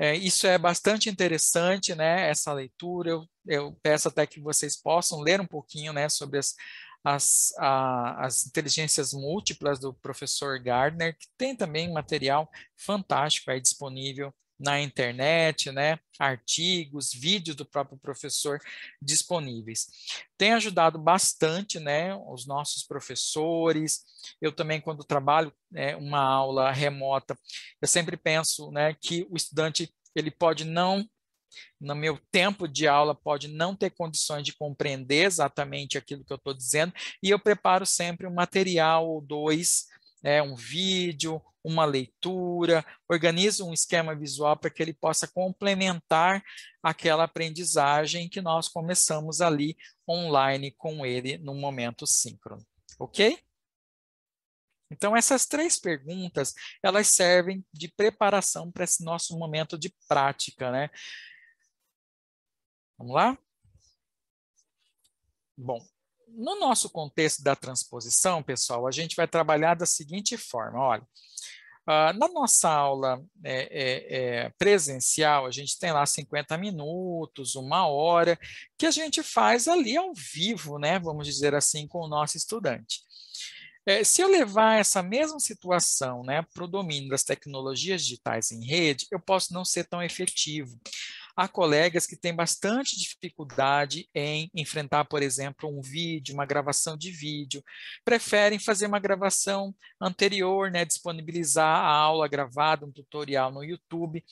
Speaker 2: É, isso é bastante interessante, né, essa leitura. Eu, eu, peço até que vocês possam ler um pouquinho né, sobre as, as, a, as inteligências múltiplas do professor Gardner, que tem também material fantástico aí disponível na internet, né? artigos, vídeos do próprio professor disponíveis. Tem ajudado bastante né? os nossos professores. Eu também, quando trabalho né, uma aula remota, eu sempre penso né, que o estudante ele pode não no meu tempo de aula pode não ter condições de compreender exatamente aquilo que eu estou dizendo, e eu preparo sempre um material ou dois, é, um vídeo, uma leitura, organizo um esquema visual para que ele possa complementar aquela aprendizagem que nós começamos ali online com ele no momento síncrono, ok? Então, essas três perguntas, elas servem de preparação para esse nosso momento de prática, né? Vamos lá? Bom, no nosso contexto da transposição, pessoal, a gente vai trabalhar da seguinte forma: olha, ah, na nossa aula é, é, é, presencial, a gente tem lá 50 minutos, uma hora, que a gente faz ali ao vivo, né? Vamos dizer assim, com o nosso estudante. É, se eu levar essa mesma situação né, para o domínio das tecnologias digitais em rede, eu posso não ser tão efetivo Há colegas que têm bastante dificuldade em enfrentar, por exemplo, um vídeo, uma gravação de vídeo, preferem fazer uma gravação anterior, né, disponibilizar a aula gravada, um tutorial no YouTube.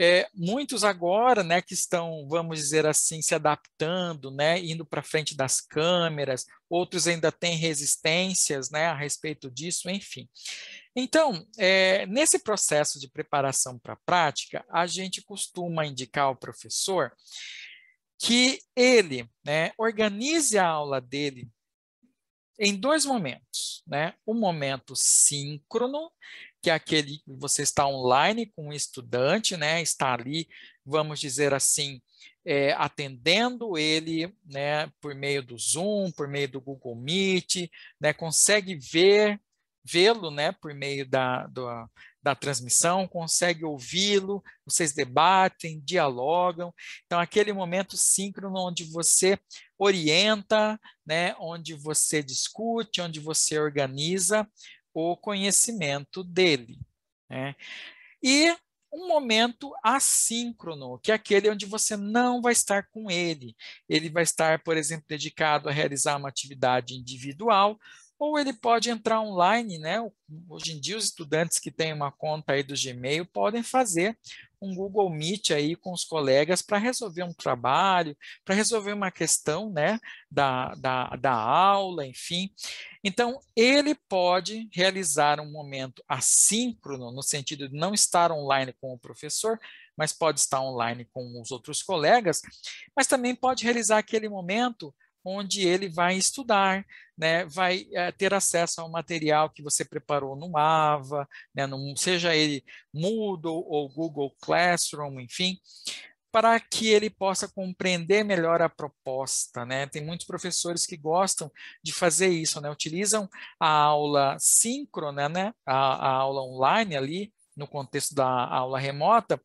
Speaker 2: É, muitos agora, né, que estão, vamos dizer assim, se adaptando, né, indo para frente das câmeras, outros ainda têm resistências, né, a respeito disso, enfim. Então, é, nesse processo de preparação para a prática, a gente costuma indicar ao professor que ele né, organize a aula dele em dois momentos, né? O um momento síncrono, que é aquele que você está online com o um estudante, né? Está ali, vamos dizer assim, é, atendendo ele, né? Por meio do Zoom, por meio do Google Meet, né? Consegue ver vê-lo né, por meio da, da, da transmissão, consegue ouvi-lo, vocês debatem, dialogam. Então, aquele momento síncrono onde você orienta, né, onde você discute, onde você organiza o conhecimento dele. Né? E um momento assíncrono, que é aquele onde você não vai estar com ele. Ele vai estar, por exemplo, dedicado a realizar uma atividade individual ou ele pode entrar online, né? Hoje em dia os estudantes que têm uma conta aí do Gmail podem fazer um Google Meet aí com os colegas para resolver um trabalho, para resolver uma questão, né, da, da, da aula, enfim. Então, ele pode realizar um momento assíncrono, no sentido de não estar online com o professor, mas pode estar online com os outros colegas, mas também pode realizar aquele momento onde ele vai estudar, né, vai é, ter acesso ao material que você preparou no AVA, né, no, seja ele Moodle ou Google Classroom, enfim, para que ele possa compreender melhor a proposta, né? Tem muitos professores que gostam de fazer isso, né? Utilizam a aula síncrona, né? a, a aula online ali, no contexto da aula remota,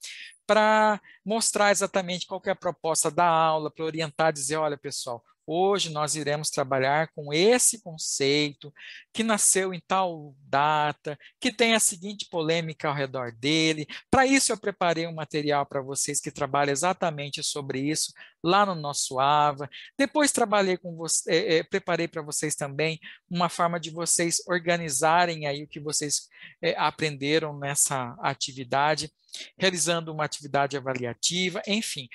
Speaker 2: para mostrar exatamente qual é a proposta da aula, para orientar, dizer, olha, pessoal, Hoje nós iremos trabalhar com esse conceito que nasceu em tal data, que tem a seguinte polêmica ao redor dele. Para isso eu preparei um material para vocês que trabalha exatamente sobre isso lá no nosso AVA. Depois trabalhei com você, é, é, preparei para vocês também uma forma de vocês organizarem aí o que vocês é, aprenderam nessa atividade realizando uma atividade avaliativa, enfim.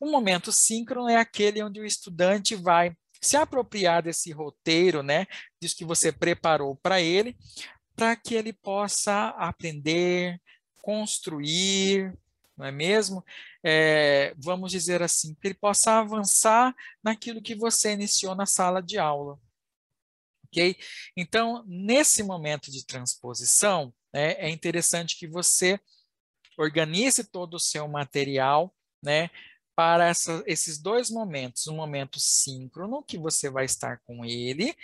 Speaker 2: O momento síncrono é aquele onde o estudante vai se apropriar desse roteiro, né, disso que você preparou para ele, para que ele possa aprender, construir, não é mesmo? É, vamos dizer assim, que ele possa avançar naquilo que você iniciou na sala de aula. Ok? Então, nesse momento de transposição, né, é interessante que você organize todo o seu material, né? para essa, esses dois momentos, um momento síncrono, que você vai estar com ele,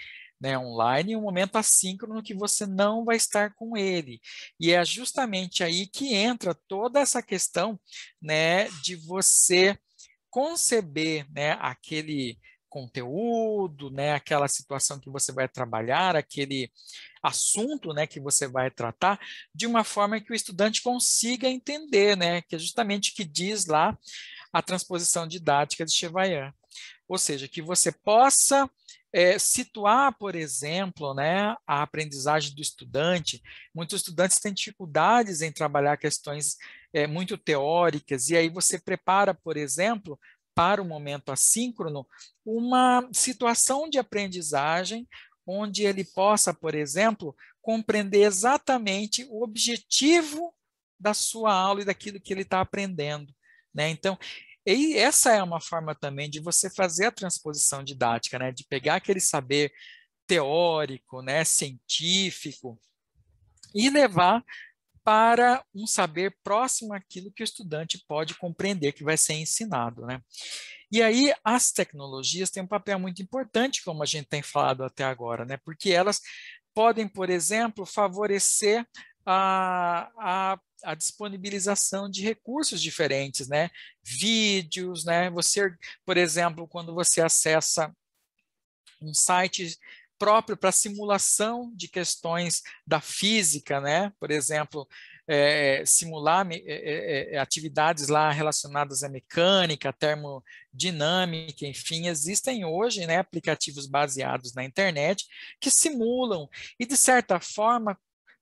Speaker 2: né, online, e um momento assíncrono que você não vai estar com ele. E é justamente aí que entra toda essa questão né, de você conceber né, aquele conteúdo, né, aquela situação que você vai trabalhar, aquele assunto, né, que você vai tratar, de uma forma que o estudante consiga entender, né, que é justamente o que diz lá a transposição didática de Chevalier. Ou seja, que você possa é, situar, por exemplo, né, a aprendizagem do estudante. Muitos estudantes têm dificuldades em trabalhar questões é, muito teóricas, e aí você prepara, por exemplo, para o momento assíncrono, uma situação de aprendizagem onde ele possa, por exemplo, compreender exatamente o objetivo da sua aula e daquilo que ele está aprendendo. Né? Então, e essa é uma forma também de você fazer a transposição didática, né? de pegar aquele saber teórico, né? científico, e levar para um saber próximo àquilo que o estudante pode compreender, que vai ser ensinado. Né? E aí, as tecnologias têm um papel muito importante, como a gente tem falado até agora, né? porque elas podem, por exemplo, favorecer a, a, a, disponibilização de recursos diferentes, né? Vídeos, né? Você, por exemplo, quando você acessa um site próprio para simulação de questões da física, né? Por exemplo, é, simular é é, é, é, atividades lá relacionadas à mecânica, à termodinâmica, enfim, existem hoje né, aplicativos baseados na internet que simulam e, de certa forma,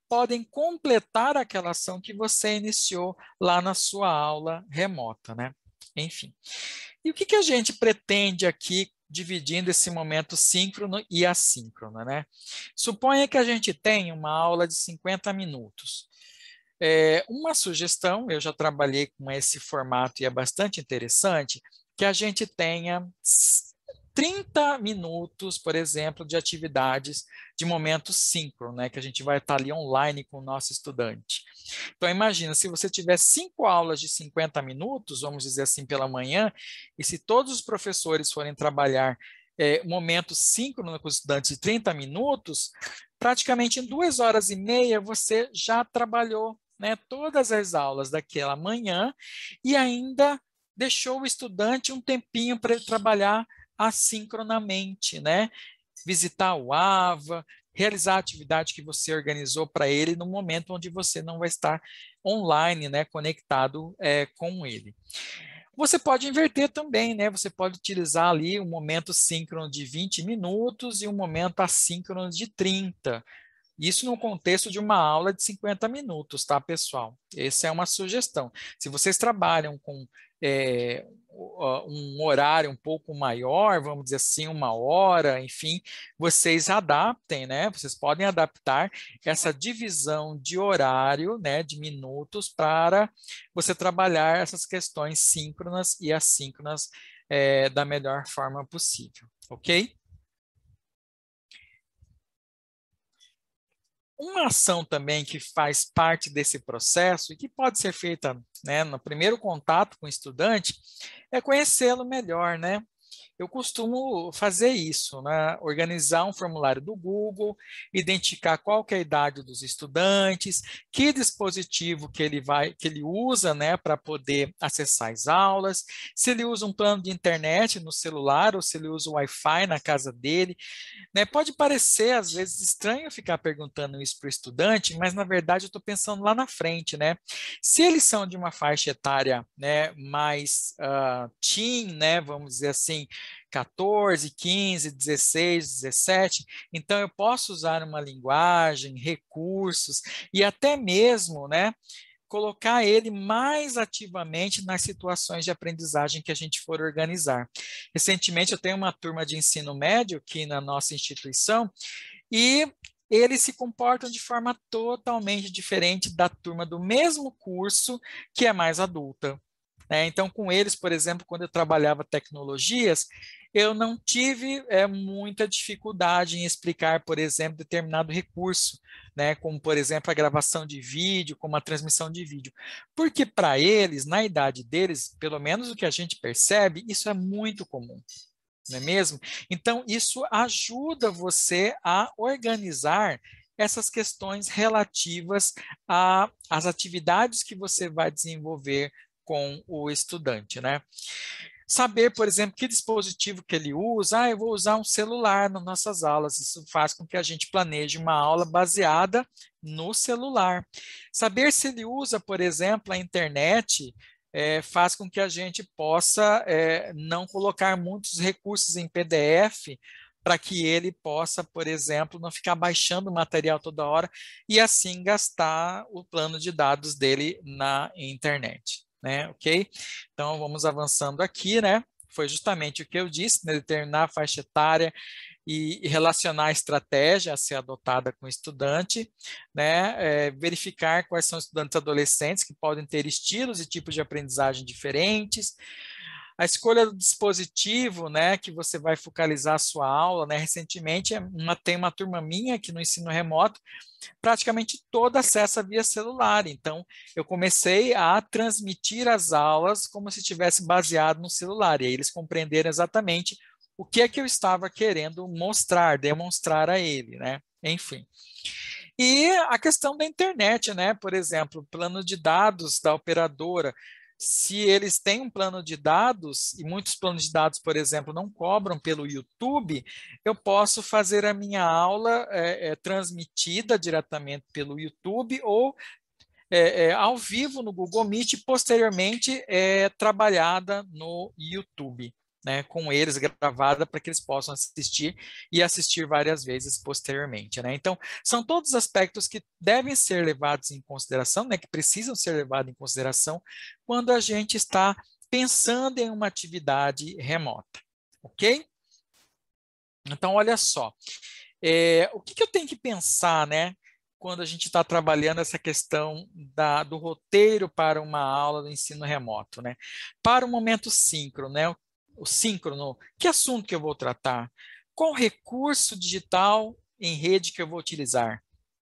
Speaker 2: podem completar aquela ação que você iniciou lá na sua aula remota, né? Enfim. E o que, que a gente pretende aqui dividindo esse momento síncrono e assíncrono, né? Suponha que a gente tenha uma aula de 50 minutos. É, uma sugestão, eu já trabalhei com esse formato e é bastante interessante, que a gente tenha 30 minutos, por exemplo, de atividades de momento síncrono, né, que a gente vai estar ali online com o nosso estudante. Então, imagina, se você tiver cinco aulas de 50 minutos, vamos dizer assim, pela manhã, e se todos os professores forem trabalhar é, momento síncrono com os estudantes de 30 minutos, praticamente em duas horas e meia você já trabalhou né, todas as aulas daquela manhã e ainda deixou o estudante um tempinho para ele trabalhar assincronamente, né? Visitar o AVA, realizar a atividade que você organizou para ele no momento onde você não vai estar online, né? Conectado é, com ele. Você pode inverter também, né? Você pode utilizar ali um momento síncrono de 20 minutos e um momento assíncrono de 30. Isso no contexto de uma aula de 50 minutos, tá, pessoal? Essa é uma sugestão. Se vocês trabalham com é, ah, um horário um pouco maior, vamos dizer assim, uma hora, enfim, vocês adaptem, né? Vocês podem adaptar essa divisão de horário, né, de minutos, para você trabalhar essas questões síncronas e assíncronas é, da melhor forma possível, ok? Uma ação também que faz parte desse processo e que pode ser feita né, no primeiro contato com o estudante é conhecê-lo melhor, né? Eu costumo fazer isso, né? organizar um formulário do Google, identificar qual é a idade dos estudantes, que dispositivo que ele, vai, que ele usa né, para poder acessar as aulas, se ele usa um plano de internet no celular ou se ele usa o Wi-Fi na casa dele. Né? Pode parecer, às vezes, estranho ficar perguntando isso para o estudante, mas, na verdade, eu estou pensando lá na frente. Né? Se eles são de uma faixa etária né, mais uh, teen, né, vamos dizer assim, 14, 15, 16, 17. Então, eu posso usar uma linguagem, recursos e até mesmo, né? colocar ele mais ativamente nas situações de aprendizagem que a gente for organizar. Recentemente eu tenho uma turma de ensino médio aqui na nossa instituição e eles se comportam de forma totalmente diferente da turma do mesmo curso que é mais adulta. Né? Então, com eles, por exemplo, quando eu trabalhava tecnologias, eu não tive é, muita dificuldade em explicar, por exemplo, determinado recurso, né? como, por exemplo, a gravação de vídeo, como a transmissão de vídeo. Porque para eles, na idade deles, pelo menos o que a gente percebe, isso é muito comum não é mesmo? Então, isso ajuda você a organizar essas questões relativas às atividades que você vai desenvolver com o estudante, né? Saber, por exemplo, que dispositivo que ele usa, ah, eu vou usar um celular nas nossas aulas, isso faz com que a gente planeje uma aula baseada no celular. Saber se ele usa, por exemplo, a internet, é, faz com que a gente possa é, não colocar muitos recursos em PDF para que ele possa, por exemplo, não ficar baixando o material toda hora e assim gastar o plano de dados dele na internet né? Ok? Então, vamos avançando aqui, né? Foi justamente o que eu disse, né? determinar a faixa etária e relacionar a estratégia a ser adotada com o estudante, né? É, verificar quais são estudantes adolescentes que podem ter estilos e tipos de aprendizagem diferentes, a escolha do dispositivo, né, que você vai focalizar a sua aula, né, recentemente é uma, tem uma turma minha que no ensino remoto praticamente toda acessa via celular, então eu comecei a transmitir as aulas como se tivesse baseado no celular, e aí eles compreenderam exatamente o que é que eu estava querendo mostrar, demonstrar a ele, né, enfim. E a questão da internet, né? Por exemplo, plano de dados da operadora se eles têm um plano de dados, e muitos planos de dados, por exemplo, não cobram pelo YouTube, eu posso fazer a minha aula é, é, transmitida diretamente pelo YouTube ou é, é ao vivo no Google Meet, posteriormente é trabalhada no YouTube né, com eles gravada para que eles possam assistir e assistir várias vezes posteriormente. Né? Então, são todos aspectos que devem ser levados em consideração, né, que precisam ser levados em consideração quando a gente está pensando em uma atividade remota, ok? Então, olha só, é, o que, que eu tenho que pensar, né? quando a gente está trabalhando essa questão da, do roteiro para uma aula do ensino remoto, né? Para o momento síncrono, né? O o síncrono, que assunto que eu vou tratar, qual recurso digital em rede que eu vou utilizar,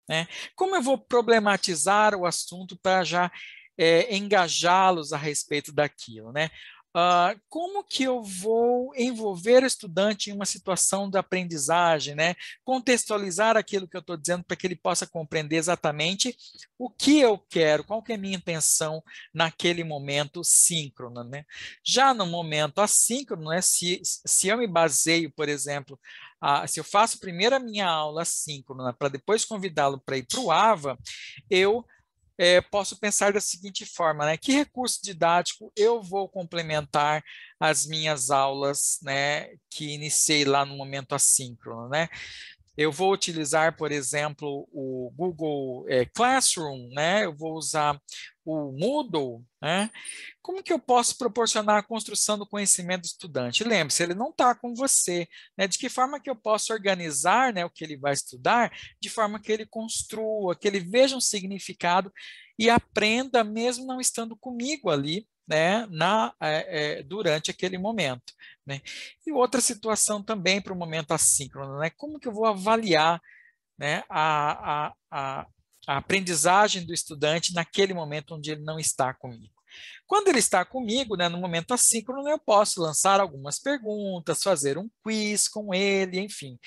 Speaker 2: né? como eu vou problematizar o assunto para já é, engajá-los a respeito daquilo, né? Uh, como que eu vou envolver o estudante em uma situação de aprendizagem, né? Contextualizar aquilo que eu estou dizendo para que ele possa compreender exatamente o que eu quero, qual que é a minha intenção naquele momento síncrono, né? Já no momento assíncrono, né? Se, se eu me baseio, por exemplo, se eu faço primeiro a minha aula síncrona para depois convidá-lo para ir para o AVA, eu é, posso pensar da seguinte forma, né? Que recurso didático eu vou complementar as minhas aulas, né? Que iniciei lá no momento assíncrono, né? Eu vou utilizar, por exemplo, o Google é, Classroom, né? Eu vou usar o Moodle, né? como que eu posso proporcionar a construção do conhecimento do estudante? Lembre-se, ele não está com você. Né? De que forma que eu posso organizar né, o que ele vai estudar, de forma que ele construa, que ele veja um significado e aprenda, mesmo não estando comigo ali, né, na, é, é, durante aquele momento. Né? E outra situação também para o momento assíncrono, né? como que eu vou avaliar né, a, a, a a aprendizagem do estudante naquele momento onde ele não está comigo. Quando ele está comigo, né, no momento assíncrono, eu posso lançar algumas perguntas, fazer um quiz com ele, enfim.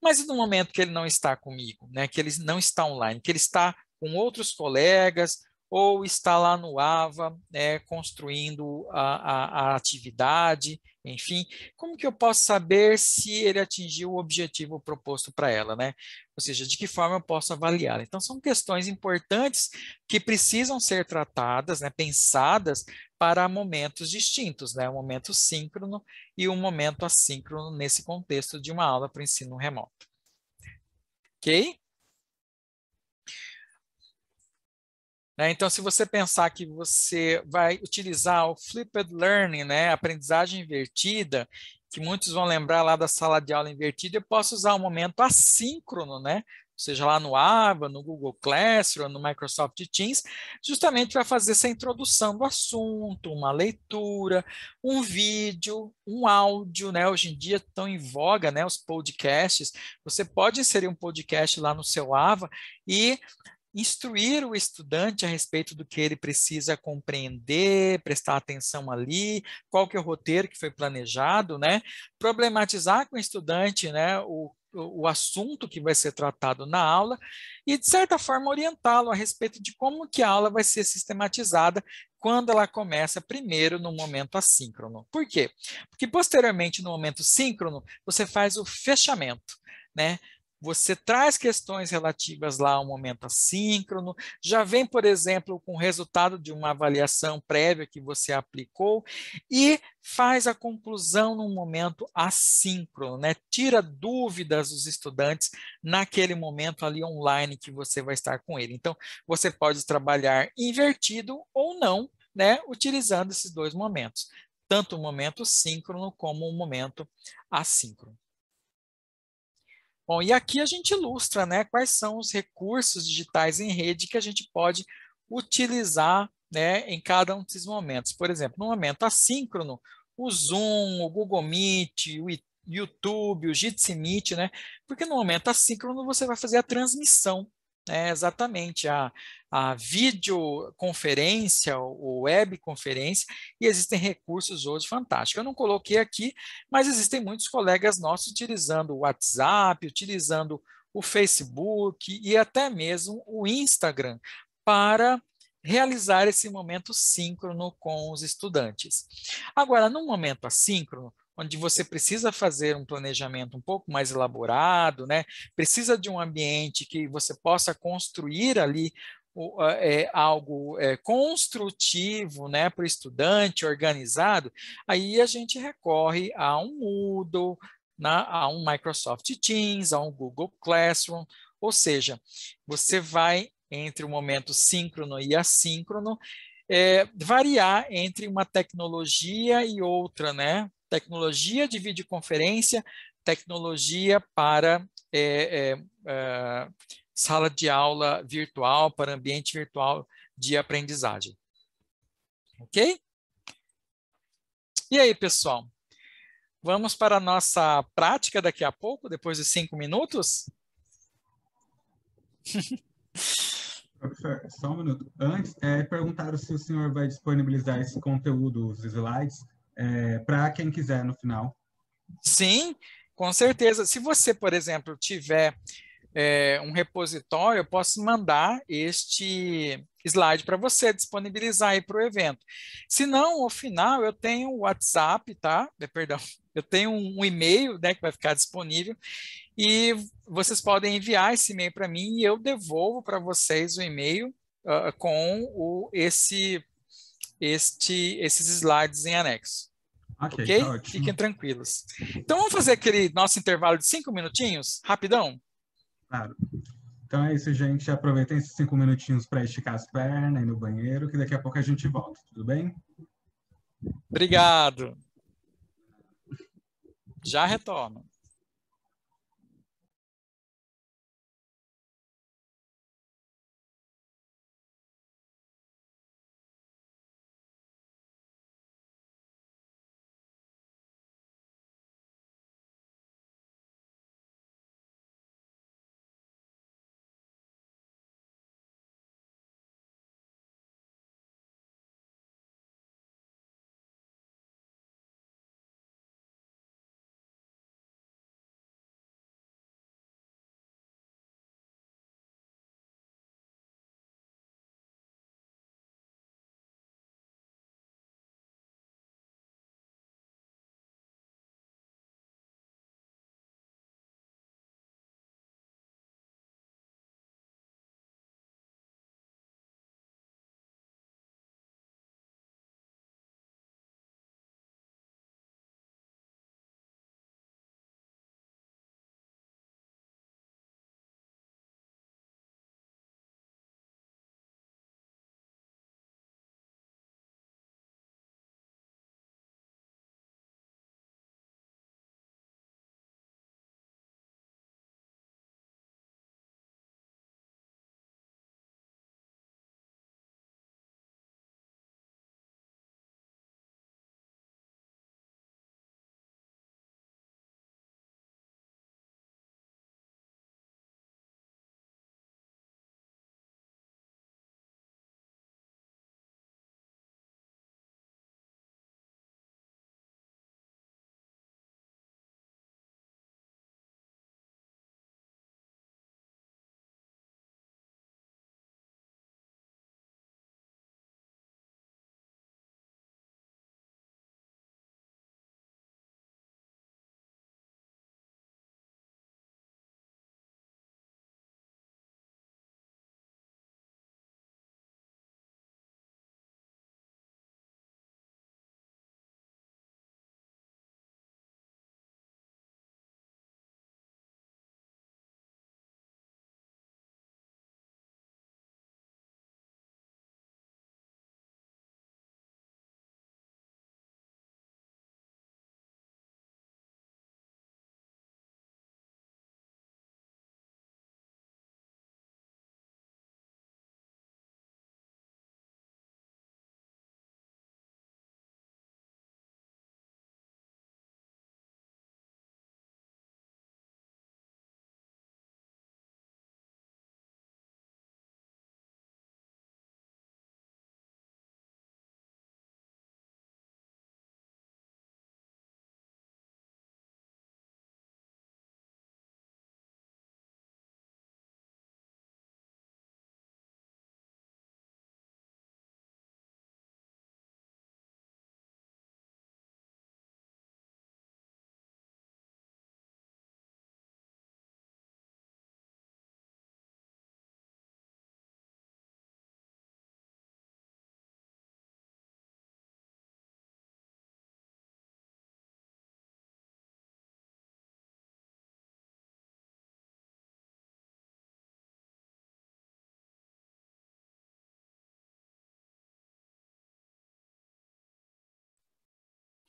Speaker 2: Mas no momento que ele não está comigo, né, que ele não está online, que ele está com outros colegas ou está lá no AVA né, construindo a, a, a atividade, enfim, como que eu posso saber se ele atingiu o objetivo proposto para ela, né? Ou seja, de que forma eu posso avaliá-la? Então, são questões importantes que precisam ser tratadas, né, pensadas para momentos distintos, né? Um momento síncrono e um momento assíncrono nesse contexto de uma aula para o ensino remoto. Ok? Né? Então, se você pensar que você vai utilizar o flipped learning, né, aprendizagem invertida, que muitos vão lembrar lá da sala de aula invertida, eu posso usar o momento assíncrono, né? seja lá no AVA, no Google Classroom, no Microsoft Teams, justamente para fazer essa introdução do assunto, uma leitura, um vídeo, um áudio, né? Hoje em dia estão em voga, né, os podcasts. Você pode inserir um podcast lá no seu AVA e instruir o estudante a respeito do que ele precisa compreender, prestar atenção ali, qual que é o roteiro que foi planejado, né? Problematizar com o estudante, né, o, o assunto que vai ser tratado na aula e de certa forma orientá-lo a respeito de como que a aula vai ser sistematizada quando ela começa primeiro no momento assíncrono. Por quê? Porque posteriormente no momento síncrono você faz o fechamento, né? você traz questões relativas lá ao momento assíncrono, já vem, por exemplo, com o resultado de uma avaliação prévia que você aplicou e faz a conclusão num momento assíncrono, né? Tira dúvidas dos estudantes naquele momento ali online que você vai estar com ele. Então, você pode trabalhar invertido ou não, né, utilizando esses dois momentos, tanto o momento síncrono como o momento assíncrono. Bom, e aqui a gente ilustra né, quais são os recursos digitais em rede que a gente pode utilizar né, em cada um desses momentos. Por exemplo, no momento assíncrono, o Zoom, o Google Meet, o YouTube, o Jitsi Meet, né? Porque no momento assíncrono você vai fazer a transmissão é, exatamente, a, a videoconferência, ou webconferência, e existem recursos hoje fantásticos. Eu não coloquei aqui, mas existem muitos colegas nossos utilizando o WhatsApp, utilizando o Facebook e até mesmo o Instagram para realizar esse momento síncrono com os estudantes. Agora, num momento assíncrono, onde você precisa fazer um planejamento um pouco mais elaborado, né? precisa de um ambiente que você possa construir ali o, é, algo é, construtivo né, para o estudante, organizado, aí a gente recorre a um Moodle, na, né, a um Microsoft Teams, a um Google Classroom, ou seja, você vai entre o momento síncrono e assíncrono, é, variar entre uma tecnologia e outra, né? tecnologia de videoconferência, tecnologia para é, é, é, sala de aula virtual, para ambiente virtual de aprendizagem. Ok? E aí, pessoal? Vamos para a nossa prática daqui a pouco, depois de cinco minutos?
Speaker 1: Professor, <laughs> só um minuto. Antes, é, perguntaram se o senhor vai disponibilizar esse conteúdo, os slides, é, para quem quiser no final. Sim,
Speaker 2: com certeza. Se você, por exemplo, tiver é, um repositório, eu posso mandar este slide para você disponibilizar aí para o evento. Se não, ao final eu tenho o WhatsApp, tá? É, perdão, <laughs> eu tenho um e-mail, né, que vai ficar disponível e vocês podem enviar esse e-mail para mim e eu devolvo para vocês o e-mail uh, com o, esse este, esses slides em anexo.
Speaker 1: Ok? okay? Tá Fiquem
Speaker 2: tranquilos. Então, vamos fazer aquele nosso intervalo de cinco minutinhos, rapidão?
Speaker 1: Claro. Então é isso, gente. Aproveitem esses cinco minutinhos para esticar as pernas, ir no banheiro, que daqui a pouco a gente volta, tudo bem?
Speaker 2: Obrigado. Já retorno.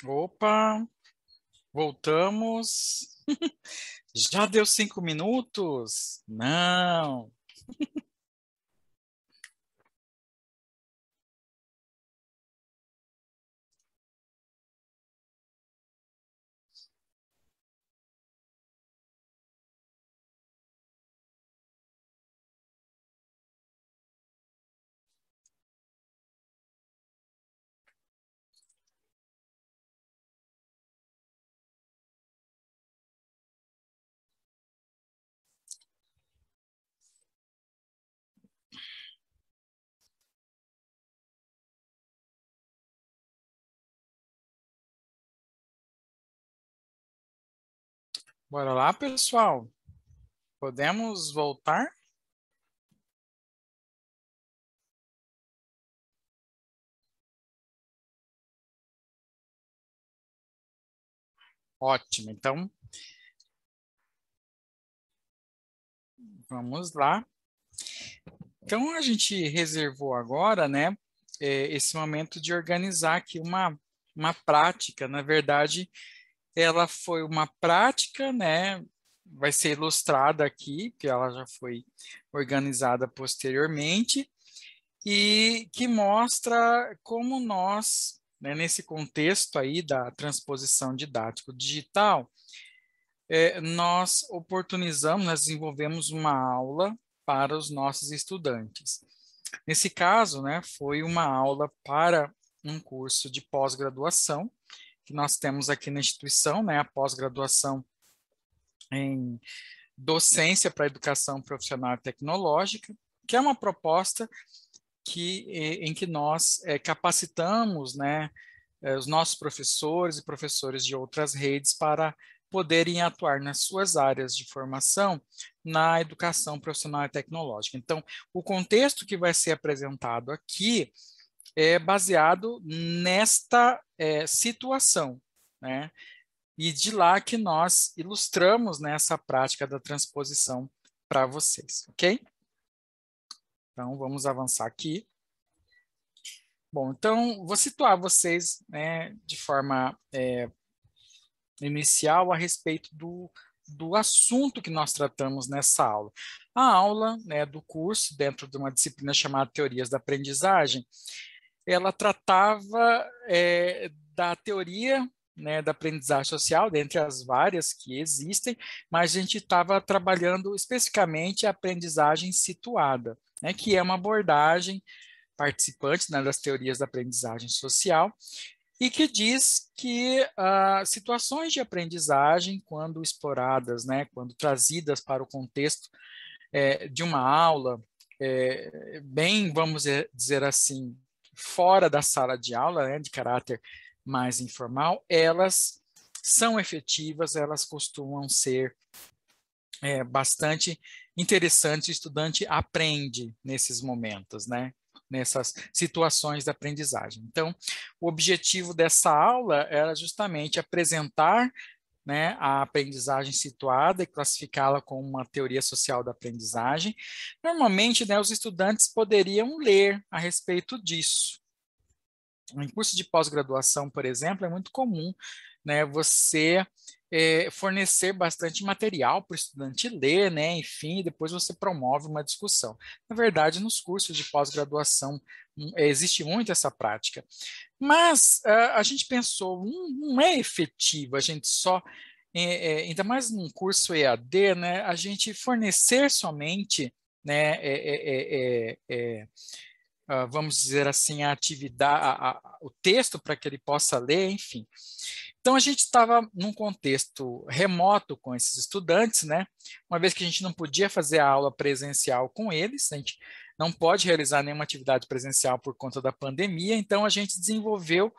Speaker 2: Opa, voltamos. <laughs> Já deu cinco minutos? Não. Bora lá, pessoal. Podemos voltar? Ótimo, então vamos lá. Então a gente reservou agora, né, eh, esse momento de organizar aqui uma, uma prática, na verdade, ela foi uma prática, né? Vai ser ilustrada aqui, que ela já foi organizada posteriormente, e que mostra como nós, né, nesse contexto aí da transposição didático-digital, é, nós oportunizamos, nós desenvolvemos uma aula para os nossos estudantes. Nesse caso, né, foi uma aula para um curso de pós-graduação, que nós temos aqui na instituição, né, a pós-graduação em docência para educação profissional e tecnológica, que é uma proposta que, em que nós é, capacitamos né, eh, os nossos professores e professores de outras redes para poderem atuar nas suas áreas de formação na educação profissional e tecnológica. Então, o contexto que vai ser apresentado aqui é baseado nesta é, situação, né? E de lá que nós ilustramos nessa né, prática da transposição para vocês, ok? Então, vamos avançar aqui. Bom, então, vou situar vocês né, de forma é, inicial a respeito do, do assunto que nós tratamos nessa aula. A aula né, do curso, dentro de uma disciplina chamada Teorias da Aprendizagem, ela tratava é, da teoria né, da aprendizagem social, dentre as várias que existem, mas a gente estava trabalhando especificamente a aprendizagem situada, né, que é uma abordagem participante né, das teorias da aprendizagem social e que diz que uh, situações de aprendizagem, quando exploradas, né, quando trazidas para o contexto é, de uma aula, é, bem, vamos dizer assim, fora da sala de aula, né, de caráter mais informal, elas são efetivas, elas costumam ser é, bastante interessantes, o estudante aprende nesses momentos, né? nessas situações de aprendizagem. Então, o objetivo dessa aula era justamente apresentar né, a aprendizagem situada e classificá-la como uma teoria social da aprendizagem, normalmente né, os estudantes poderiam ler a respeito disso. Em curso de pós-graduação, por exemplo, é muito comum né, você é, fornecer bastante material para o estudante ler, né, enfim, e depois você promove uma discussão. Na verdade, nos cursos de pós-graduação hum, existe muito essa prática. Mas eh, a gente pensou, hum, não é efetivo a gente só, é, ainda mais num curso EAD, né, a gente fornecer somente, né, é, é, vamos dizer assim, a atividade, a, a, o texto para que ele possa ler, enfim. Então, a gente estava num contexto remoto com esses estudantes, né? Uma vez que a gente não podia fazer a aula presencial com eles, a gente não pode realizar nenhuma atividade presencial por conta da pandemia, então a gente desenvolveu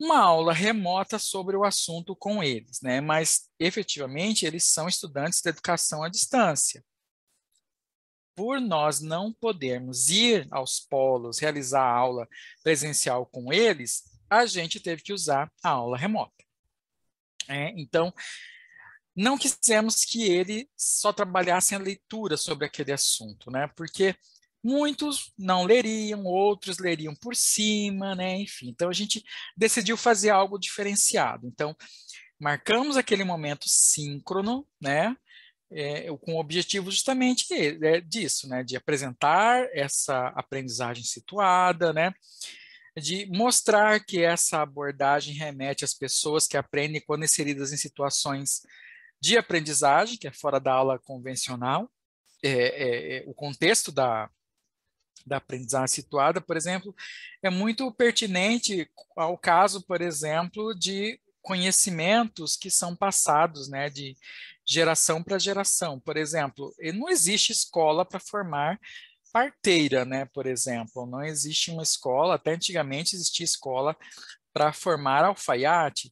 Speaker 2: uma aula remota sobre o assunto com eles, né? Mas efetivamente eles são estudantes de educação à distância. Por nós não podermos ir aos polos realizar a aula presencial com eles, a gente teve que usar a aula remota. É, então, não quisemos que ele só trabalhasse a leitura sobre aquele assunto, né? Porque muitos não leriam, outros leriam por cima, né? Enfim, então a gente decidiu fazer algo diferenciado. Então, marcamos aquele momento síncrono, né? É, com o objetivo justamente é, disso, né? De apresentar essa aprendizagem situada, né? de mostrar que essa abordagem remete às pessoas que aprendem quando inseridas em situações de aprendizagem, que é fora da aula convencional, é, é, é, o contexto da, da aprendizagem situada, por exemplo, é muito pertinente ao caso, por exemplo, de conhecimentos que são passados né, de geração para geração. Por exemplo, não existe escola para formar parteira, né, por exemplo, não existe uma escola, até antigamente existia escola para formar alfaiate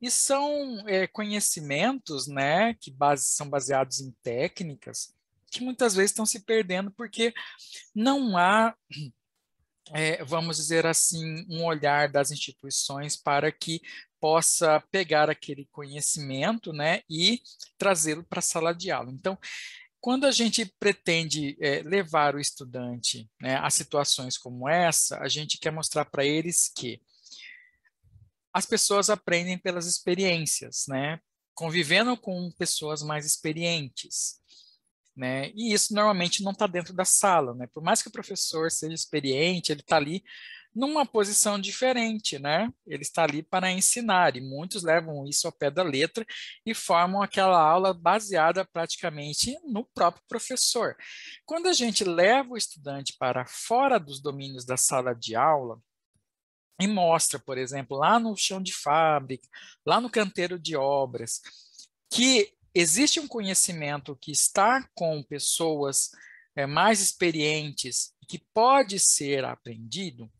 Speaker 2: e são é, conhecimentos, né, que base, são baseados em técnicas que muitas vezes estão se perdendo porque não há é, <clears throat> vamos dizer assim, um olhar das instituições para que possa pegar aquele conhecimento né, e trazê-lo para a sala de aula. Então, quando a gente pretende é, levar o estudante né, a situações como essa, a gente quer mostrar para eles que as pessoas aprendem pelas experiências, né? Convivendo com pessoas mais experientes, né? E isso normalmente não está dentro da sala, né? Por mais que o professor seja experiente, ele está ali numa posição diferente, né? Ele está ali para ensinar e muitos levam isso ao pé da letra e formam aquela aula baseada praticamente no próprio professor. Quando a gente leva o estudante para fora dos domínios da sala de aula, e mostra, por exemplo, lá no chão de fábrica, lá no canteiro de obras, que existe um conhecimento que está com pessoas é, mais experientes que pode ser aprendido,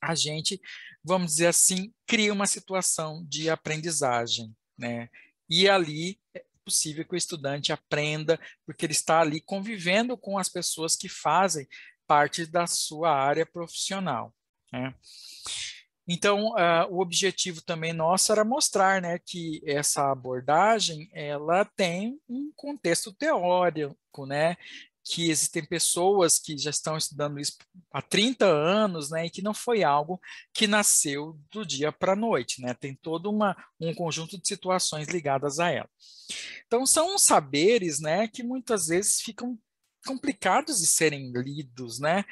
Speaker 2: a gente, vamos dizer assim, cria uma situação de aprendizagem, né? E ali é possível que o estudante aprenda, porque ele está ali convivendo com as pessoas que fazem parte da sua área profissional. Né? Então, uh, o objetivo também nosso era mostrar né, que essa abordagem ela tem um contexto teórico, né, que existem pessoas que já estão estudando isso há 30 anos, né, e que não foi algo que nasceu do dia para a noite, né, tem todo uma, um conjunto de situações ligadas a ela. Então, são saberes, né, que muitas vezes ficam complicados de serem lidos, né,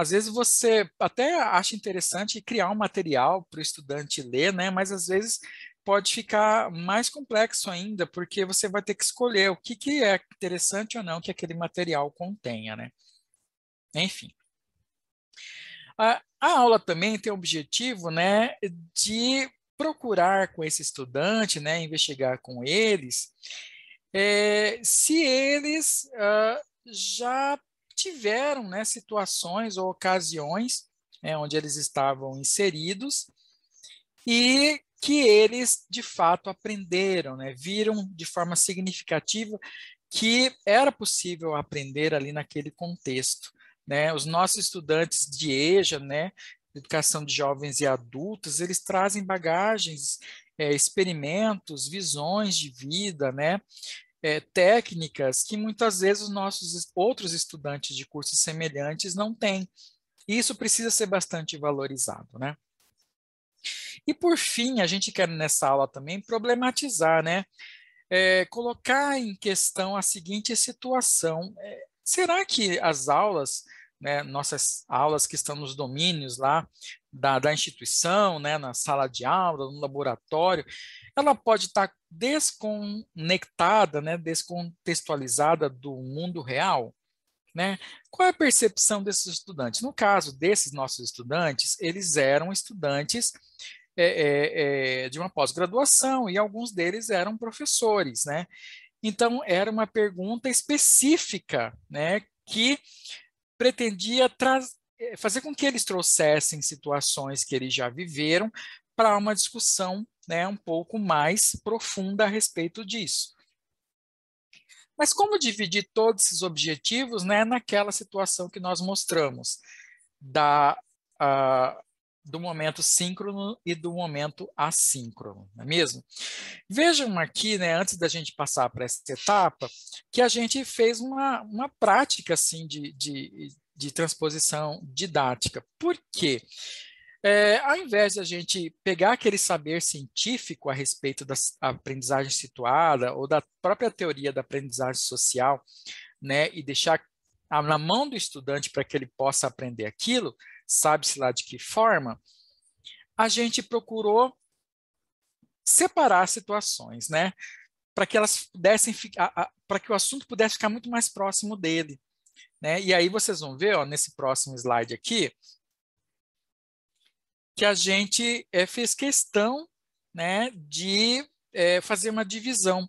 Speaker 2: às vezes você até acha interessante criar um material para o estudante ler, né? Mas às vezes pode ficar mais complexo ainda, porque você vai ter que escolher o que, que é interessante ou não que aquele material contenha, né? Enfim. A, a aula também tem o objetivo, né, de procurar com esse estudante, né, investigar com eles, é, se eles uh, já tiveram né, situações ou ocasiões né, onde eles estavam inseridos e que eles de fato aprenderam, né, viram de forma significativa que era possível aprender ali naquele contexto. Né? Os nossos estudantes de EJA, né, educação de jovens e adultos, eles trazem bagagens, é, experimentos, visões de vida, né? é, técnicas que muitas vezes os nossos outros estudantes de cursos semelhantes não têm. Isso precisa ser bastante valorizado, né? E por fim, a gente quer nessa aula também problematizar, né? É, colocar em questão a seguinte situação: é, será que as aulas né, nossas aulas que estão nos domínios lá da, da instituição, né, na sala de aula, no laboratório, ela pode estar tá desconectada, né, descontextualizada do mundo real? Né? Qual é a percepção desses estudantes? No caso desses nossos estudantes, eles eram estudantes é, é, é, de uma pós-graduação e alguns deles eram professores, né? Então, era uma pergunta específica, né? Que pretendia eh, fazer com que eles trouxessem situações que eles já viveram para uma discussão né, um pouco mais profunda a respeito disso. Mas como dividir todos esses objetivos né, naquela situação que nós mostramos, da, uh, do momento síncrono e do momento assíncrono, não é mesmo? Vejam aqui, né, antes da gente passar para essa etapa, que a gente fez uma, uma prática assim, de, de, de transposição didática. Por quê? É, ao invés de a gente pegar aquele saber científico a respeito da aprendizagem situada ou da própria teoria da aprendizagem social, né, e deixar na mão do estudante para que ele possa aprender aquilo, sabe-se lá de que forma, a gente procurou separar situações, né? Para que elas pudessem para que o assunto pudesse ficar muito mais próximo dele. Né? E aí vocês vão ver ó, nesse próximo slide aqui que a gente é, fez questão né, de é, fazer uma divisão.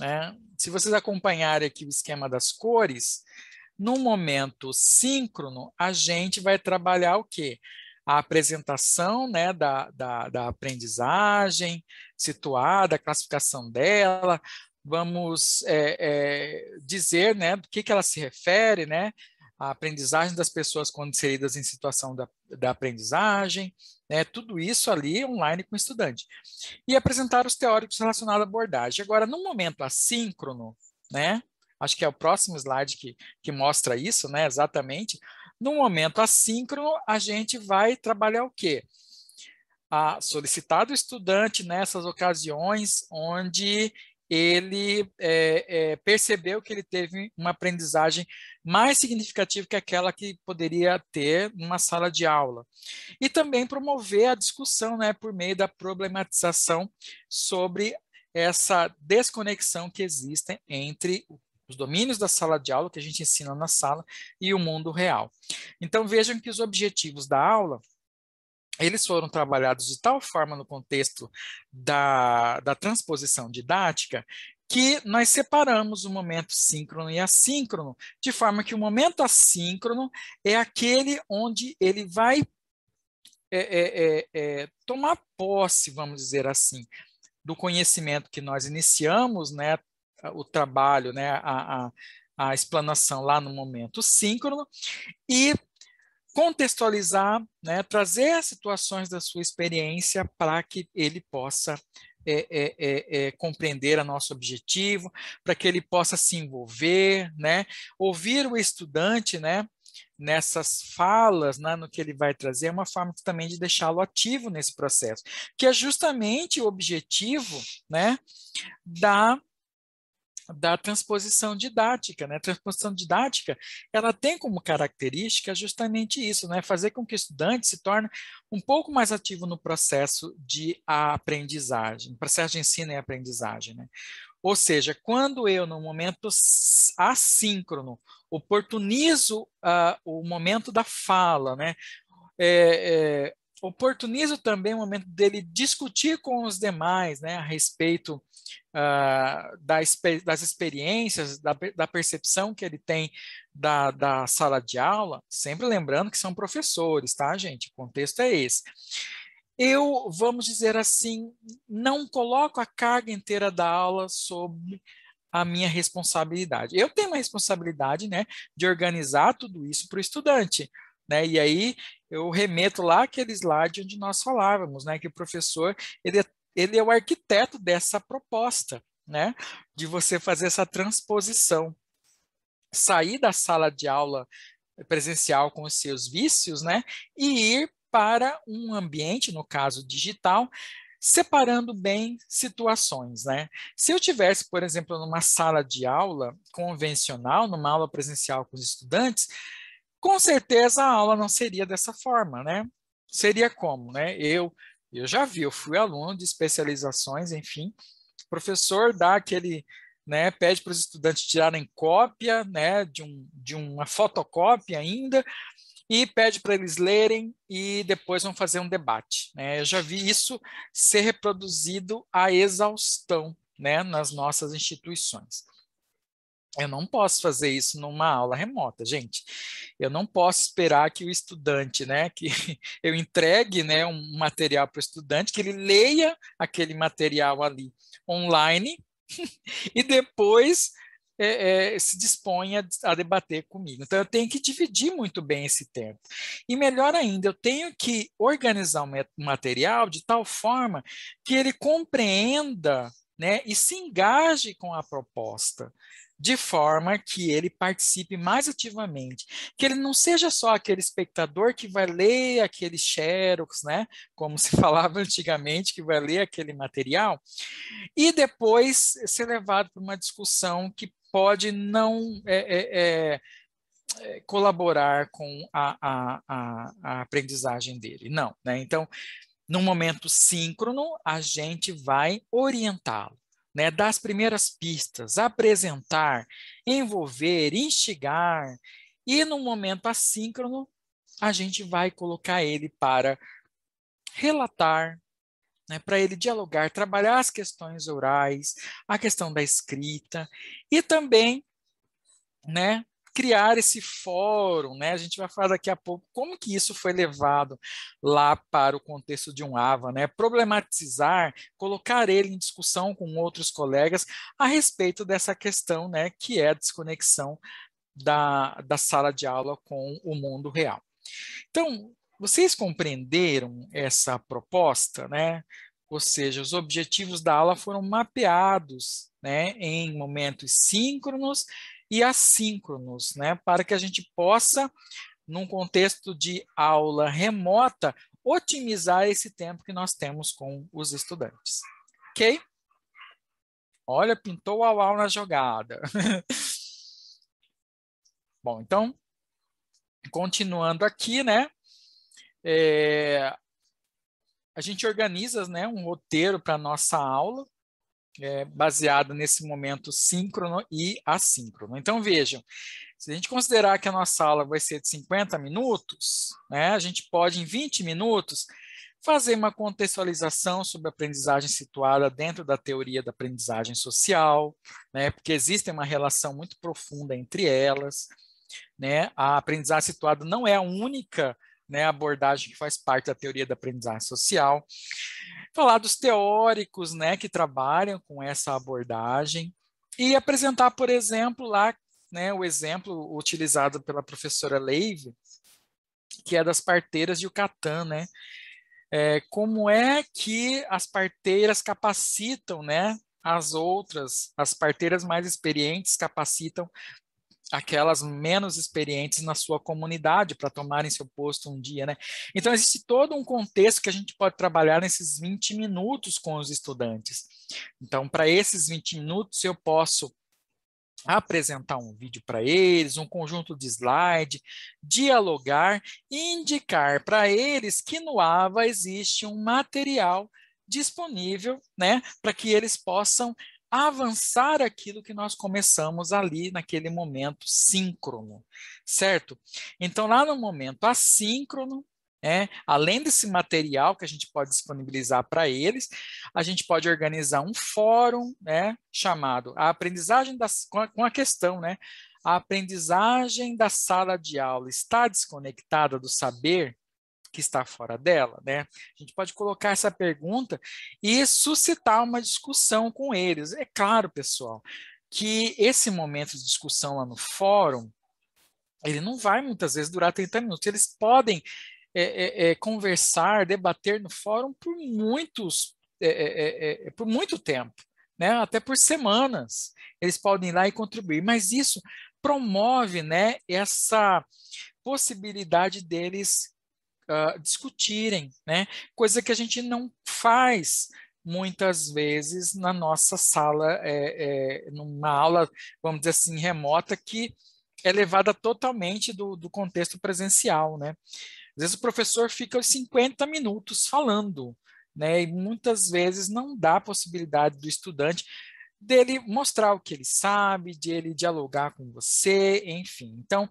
Speaker 2: Né? Se vocês acompanharem aqui o esquema das cores, no momento síncrono, a gente vai trabalhar o quê? A apresentação né, da, da, da aprendizagem situada, a classificação dela, vamos é, é, dizer né, do que, que ela se refere, né? a aprendizagem das pessoas quando inseridas em situação da, da aprendizagem, né, tudo isso ali online com o estudante. E apresentar os teóricos relacionados à abordagem. Agora, no momento assíncrono, né, acho que é o próximo slide que, que mostra isso, né? Exatamente. No momento assíncrono, a gente vai trabalhar o quê? A solicitar do estudante nessas ocasiões onde ele é, é, percebeu que ele teve uma aprendizagem mais significativa que aquela que poderia ter numa sala de aula. E também promover a discussão né, por meio da problematização sobre essa desconexão que existe entre o os domínios da sala de aula que a gente ensina na sala e o mundo real. Então vejam que os objetivos da aula eles foram trabalhados de tal forma no contexto da, da transposição didática que nós separamos o momento síncrono e assíncrono, de forma que o momento assíncrono é aquele onde ele vai é, é, é, é tomar posse, vamos dizer assim, do conhecimento que nós iniciamos né, o trabalho, né, a, a, a explanação lá no momento síncrono e contextualizar, né, trazer as situações da sua experiência para que ele possa é, é, é, é compreender o nosso objetivo, para que ele possa se envolver, né, ouvir o estudante, né, nessas falas, né, no que ele vai trazer, é uma forma também de deixá-lo ativo nesse processo, que é justamente o objetivo, né, da da transposição didática. Né? A transposição didática ela tem como característica justamente isso, né? fazer com que o estudante se torne um pouco mais ativo no processo de aprendizagem, processo de ensino e aprendizagem. Né? Ou seja, quando eu, no momento assíncrono, oportunizo uh, o momento da fala, né? É, é, oportunizo também o momento dele discutir com os demais né, a respeito uh, das experiências, da, da, percepção que ele tem da, da, sala de aula, sempre lembrando que são professores, tá, gente? O contexto é esse. Eu, vamos dizer assim, não coloco a carga inteira da aula sobre a minha responsabilidade. Eu tenho uma responsabilidade, né, de organizar tudo isso para o estudante, né? E aí eu remeto lá aquele slide onde nós falávamos, né? que o professor ele é, ele é o arquiteto dessa proposta, né? de você fazer essa transposição. Sair da sala de aula presencial com os seus vícios né? e ir para um ambiente, no caso digital, separando bem situações, né? Se eu tivesse, por exemplo, numa sala de aula convencional, numa aula presencial com os estudantes, com certeza a aula não seria dessa forma, né? Seria como, né? Eu, eu já vi, eu fui aluno de especializações, enfim, o professor dá aquele, né, pede para os estudantes tirarem cópia, né, de, um, de uma fotocópia ainda, e pede para eles lerem e depois vão fazer um debate. Né? Eu já vi isso ser reproduzido à exaustão né, nas nossas instituições. Eu não posso fazer isso numa aula remota, gente. Eu não posso esperar que o estudante, né, que <laughs> eu entregue, né, um material para o estudante, que ele leia aquele material ali online <laughs> e depois é, é, se disponha a debater comigo. Então, eu tenho que dividir muito bem esse tempo. E melhor ainda, eu tenho que organizar o material de tal forma que ele compreenda né, e se engaje com a proposta de forma que ele participe mais ativamente, que ele não seja só aquele espectador que vai ler aqueles xerox, né, como se <laughs> falava antigamente, que vai ler aquele material, e depois ser levado para uma discussão que pode não é, é, é, é colaborar com a, a, a, a, aprendizagem dele. Não, né? Então, no momento síncrono, a gente vai orientá-lo né, primeiras pistas, apresentar, envolver, instigar, e no momento assíncrono, a gente vai colocar ele para relatar, né, para ele dialogar, trabalhar as questões orais, a questão da escrita e também né, criar esse fórum, né? A gente vai falar daqui a pouco como que isso foi levado lá para o contexto de um AVA, né? Problematizar, colocar ele em discussão com outros colegas a respeito dessa questão, né? Que é a desconexão da, da sala de aula com o mundo real. Então, vocês compreenderam essa proposta, né? Ou seja, os objetivos da aula foram mapeados né, em momentos síncronos e assíncronos, né, para que a gente possa, num contexto de aula remota, otimizar esse tempo que nós temos com os estudantes. Ok? Olha, pintou a aula na jogada. <laughs> Bom, então, continuando aqui, né? É, a gente organiza né, um roteiro para a nossa aula, é, baseada nesse momento síncrono e assíncrono. Então, vejam, se a gente considerar que a nossa aula vai ser de 50 minutos, né, a gente pode, em 20 minutos, fazer uma contextualização sobre a aprendizagem situada dentro da teoria da aprendizagem social, né, porque existe uma relação muito profunda entre elas. Né, a aprendizagem situada não é a única né, abordagem que faz parte da teoria da aprendizagem social falar dos teóricos né, que trabalham com essa abordagem e apresentar, por exemplo, lá né, o exemplo utilizado pela professora Leive, que é das parteiras de Yucatán, né? É, como é que as parteiras capacitam, né? As outras, as parteiras mais experientes capacitam aquelas menos experientes na sua comunidade para tomarem seu posto um dia, né? Então existe todo um contexto que a gente pode trabalhar nesses 20 minutos com os estudantes. Então, para esses 20 minutos eu posso apresentar um vídeo para eles, um conjunto de slide, dialogar e indicar para eles que no AVA existe um material disponível, né, para que eles possam avançar aquilo que nós começamos ali naquele momento síncrono, certo? Então, lá no momento assíncrono, é, além desse material que a gente pode disponibilizar para eles, a gente pode organizar um fórum né, chamado a aprendizagem das, com, a, com a questão, né? A aprendizagem da sala de aula está desconectada do saber? que está fora dela, né? A gente pode colocar essa pergunta e suscitar uma discussão com eles. É claro, pessoal, que esse momento de discussão lá no fórum, ele não vai muitas vezes durar 30 minutos. Eles podem é, é, é, conversar, debater no fórum por muitos, é, é, é, por muito tempo, né? até por semanas. Eles podem ir lá e contribuir, mas isso promove né, essa possibilidade deles ah, discutirem, né? Coisa que a gente não faz muitas vezes na nossa sala, é, é, numa aula, vamos dizer assim, remota, que é levada totalmente do, do contexto presencial, né? Às vezes o professor fica 50 minutos falando, né? E muitas vezes não dá possibilidade do estudante dele mostrar o que ele sabe, de ele dialogar com você, enfim. Então,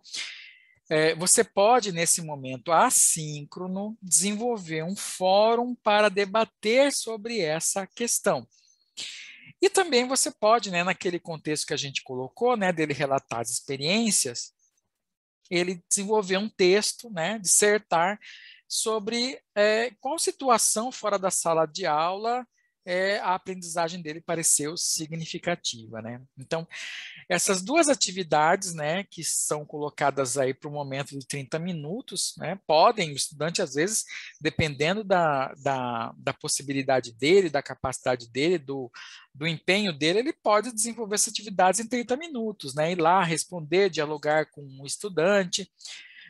Speaker 2: é, você pode, nesse momento assíncrono, desenvolver um fórum para debater sobre essa questão. E também você pode, né, naquele contexto que a gente colocou, né, dele relatar as experiências, ele desenvolver um texto, né, dissertar sobre é, qual situação fora da sala de aula é, a aprendizagem dele pareceu significativa, né? Então, essas duas atividades, né, que são colocadas aí para o momento de 30 minutos, né, podem, o estudante, às vezes, dependendo da, da, da possibilidade dele, da capacidade dele, do, do empenho dele, ele pode desenvolver essas atividades em 30 minutos, né, ir lá, responder, dialogar com o um estudante,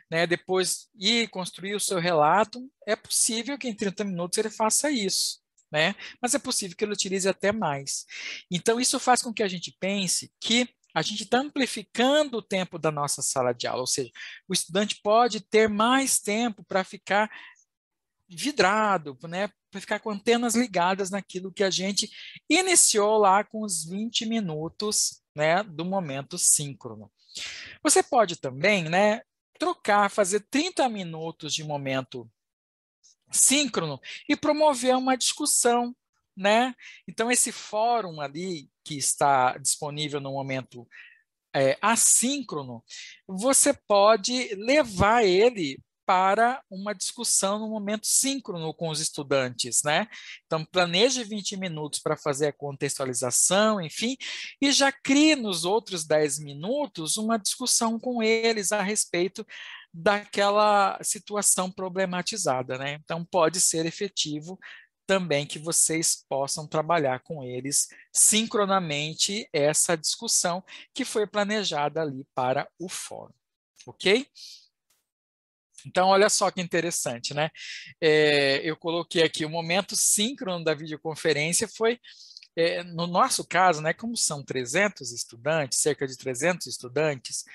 Speaker 2: né, depois ir construir o seu relato, é possível que em 30 minutos ele faça isso né? Mas é possível que ele utilize até mais. Então, isso faz com que a gente pense que a gente está amplificando o tempo da nossa sala de aula, ou seja, o estudante pode ter mais tempo para ficar vidrado, né? Para ficar com antenas ligadas naquilo que a gente iniciou lá com os 20 minutos, né? Do momento síncrono. Você pode também, né? Trocar, fazer 30 minutos de momento síncrono e promover uma discussão, né? Então esse fórum ali que está disponível no momento é, assíncrono, você pode levar ele para uma discussão no momento síncrono com os estudantes, né? Então, planeje 20 minutos para fazer a contextualização, enfim, e já crie nos outros 10 minutos uma discussão com eles a respeito daquela situação problematizada, né? Então pode ser efetivo também que vocês possam trabalhar com eles sincronamente essa discussão que foi planejada ali para o fórum, ok? Então, olha só que interessante, né? É, eu coloquei aqui o momento síncrono da videoconferência foi, é, no nosso caso, né, como são 300 estudantes, cerca de 300 estudantes,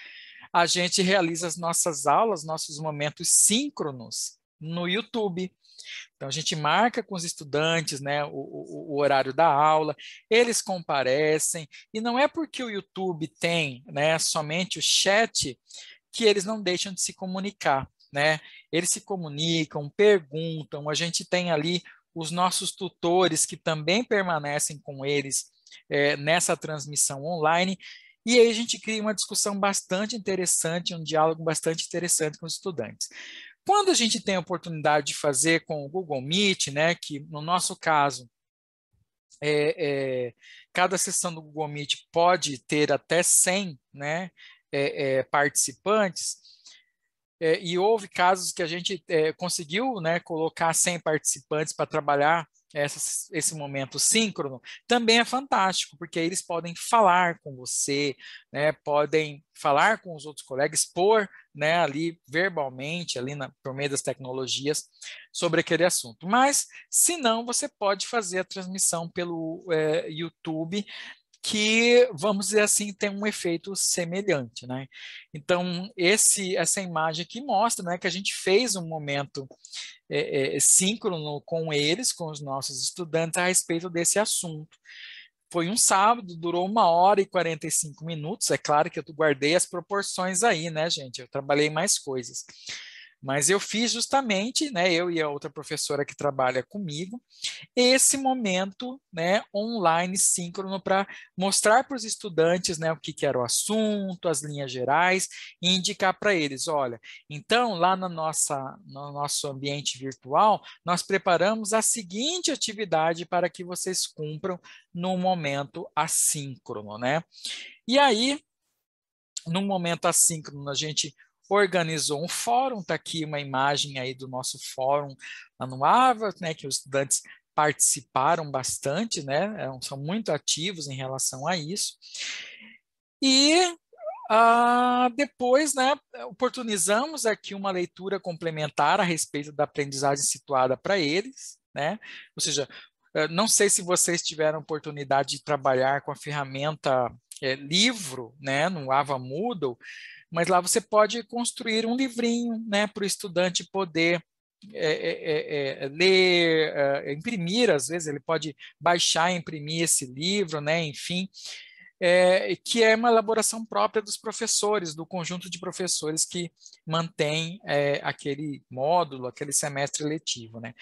Speaker 2: a gente realiza as nossas aulas, nossos momentos síncronos no YouTube. Então, a gente marca com os estudantes né, o, o, o, horário da aula, eles comparecem, e não é porque o YouTube tem né, somente o chat que eles não deixam de se comunicar. Né? Eles se comunicam, perguntam, a gente tem ali os nossos tutores que também permanecem com eles é, nessa transmissão online, e aí a gente cria uma discussão bastante interessante, um diálogo bastante interessante com os estudantes. Quando a gente tem a oportunidade de fazer com o Google Meet, né, que no nosso caso, é, é, cada sessão do Google Meet pode ter até 100 né, é, é participantes, é, e houve casos que a gente é, conseguiu né, colocar 100 participantes para trabalhar essa, esse momento síncrono, também é fantástico, porque eles podem falar com você, né, podem falar com os outros colegas, expor né, ali verbalmente, ali na, por meio das tecnologias, sobre aquele assunto. Mas, se não, você pode fazer a transmissão pelo é, YouTube que, vamos dizer assim, tem um efeito semelhante. Né? Então, esse, essa imagem aqui mostra né, que a gente fez um momento é, é, síncrono com eles, com os nossos estudantes, a respeito desse assunto. Foi um sábado, durou uma hora e 45 minutos. É claro que eu guardei as proporções aí, né, gente? Eu trabalhei mais coisas. Mas eu fiz justamente, né, eu e a outra professora que trabalha comigo, esse momento né, online síncrono para mostrar para os estudantes né, o que, que era o assunto, as linhas gerais, e indicar para eles: olha, então lá na nossa, no nosso ambiente virtual, nós preparamos a seguinte atividade para que vocês cumpram no momento assíncrono. Né? E aí, no momento assíncrono, a gente organizou um fórum, está aqui uma imagem aí do nosso fórum lá no Harvard, né, que os estudantes participaram bastante, né, é são muito ativos em relação a isso. E ah, depois, né, oportunizamos aqui uma leitura complementar a respeito da aprendizagem situada para eles, né, ou seja, eh, não sei se vocês tiveram oportunidade de trabalhar com a ferramenta é, livro, né, no Ava Moodle, mas lá você pode construir um livrinho né, para o estudante poder é, é, é, é ler, é, é, imprimir, às vezes ele pode baixar e imprimir esse livro, né, enfim, que é uma elaboração própria dos professores, do conjunto de professores que mantém aquele módulo, aquele semestre letivo. Né.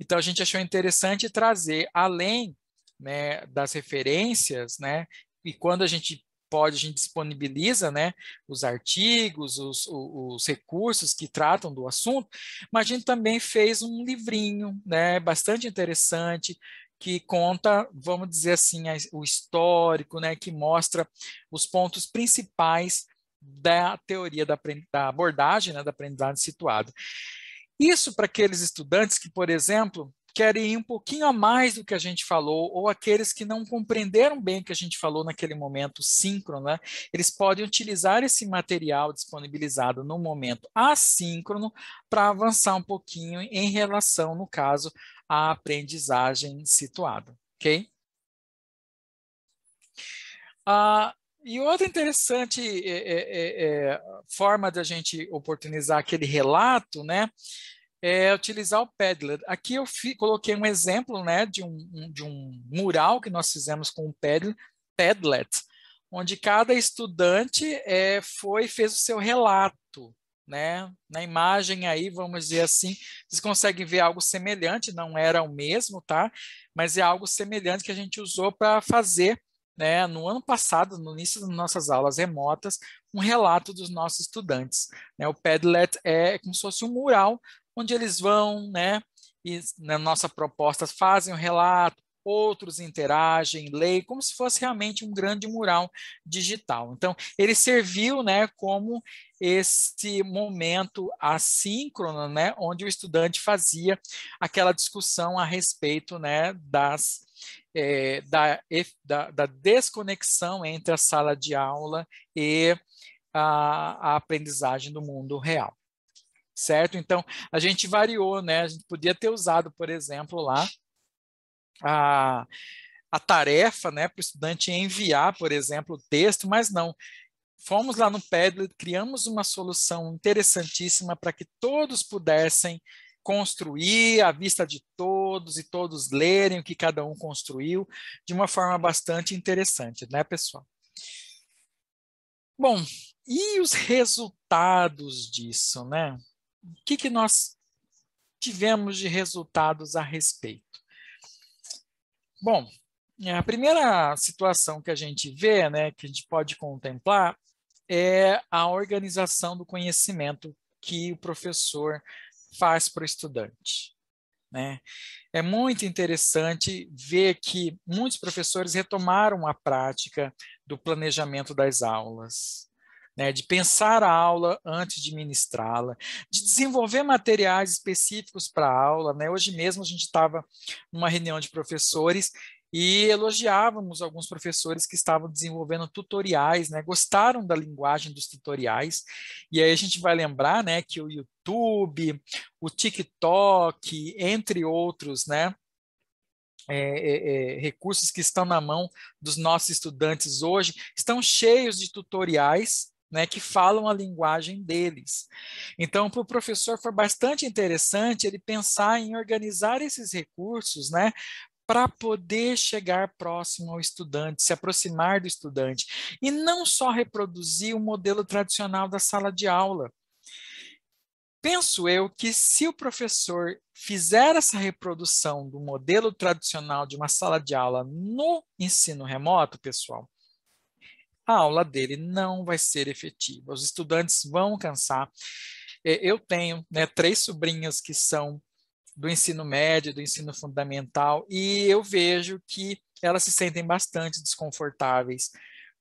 Speaker 2: Então, a gente achou interessante trazer, além né, das referências, né, e quando a gente pode, a gente disponibiliza né, os artigos, os, os, recursos que tratam do assunto, mas a gente também fez um livrinho né, bastante interessante que conta, vamos dizer assim, o histórico, né, que mostra os pontos principais da teoria da, da abordagem né, da aprendizagem situada. Isso para aqueles estudantes que, por exemplo, querem ir um pouquinho a mais do que a gente falou, ou aqueles que não compreenderam bem o que a gente falou naquele momento síncrono, né? eles podem utilizar esse material disponibilizado no momento assíncrono para avançar um pouquinho em relação, no caso, à aprendizagem situada. Ok? Ah, e outra interessante é, é, é, é forma gente oportunizar aquele relato, né, é utilizar o Padlet. Aqui eu fi, coloquei um exemplo né, de, um, um, de um mural que nós fizemos com o Padlet, onde cada estudante é, foi fez o seu relato. Né? Na imagem aí, vamos dizer assim, vocês conseguem ver algo semelhante, não era o mesmo, tá? Mas é algo semelhante que a gente usou para fazer né, no ano passado, no início das nossas aulas remotas, um relato dos nossos estudantes. Né? O Padlet é como se fosse um mural onde eles vão, né, e na nossa proposta fazem o um relato, outros interagem, leem, como se fosse realmente um grande mural digital. Então, ele serviu né, como esse momento assíncrono, né, onde o estudante fazia aquela discussão a respeito né, das, é, da, da, da, desconexão entre a sala de aula e a, a aprendizagem do mundo real certo? Então, a gente variou, né? A gente podia ter usado, por exemplo, lá a, a tarefa né, para o estudante enviar, por exemplo, o texto, mas não. Fomos lá no Padlet, criamos uma solução interessantíssima para que todos pudessem construir à vista de todos e todos lerem o que cada um construiu de uma forma bastante interessante, né, pessoal? Bom, e os resultados disso, né? o que, que nós tivemos de resultados a respeito? Bom, é, a primeira situação que a gente vê, né, que a gente pode contemplar, é a organização do conhecimento que o professor faz para o estudante. Né? É muito interessante ver que muitos professores retomaram a prática do planejamento das aulas, né, de pensar a aula antes de ministrá-la, de desenvolver materiais específicos para a aula. Né? Hoje mesmo a gente estava numa reunião de professores e elogiávamos alguns professores que estavam desenvolvendo tutoriais, né? Gostaram da linguagem dos tutoriais. E aí a gente vai lembrar, né, que o YouTube, o TikTok, entre outros, né, é, é, é, recursos que estão na mão dos nossos estudantes hoje, estão cheios de tutoriais né, que falam a linguagem deles. Então, para o professor foi bastante interessante ele pensar em organizar esses recursos, né, para poder chegar próximo ao estudante, se aproximar do estudante, e não só reproduzir o modelo tradicional da sala de aula. Penso eu que se o professor fizer essa reprodução do modelo tradicional de uma sala de aula no ensino remoto, pessoal, a aula dele não vai ser efetiva. Os estudantes vão cansar. É, eu tenho né, três sobrinhas que são do ensino médio, do ensino fundamental, e eu vejo que elas se sentem bastante desconfortáveis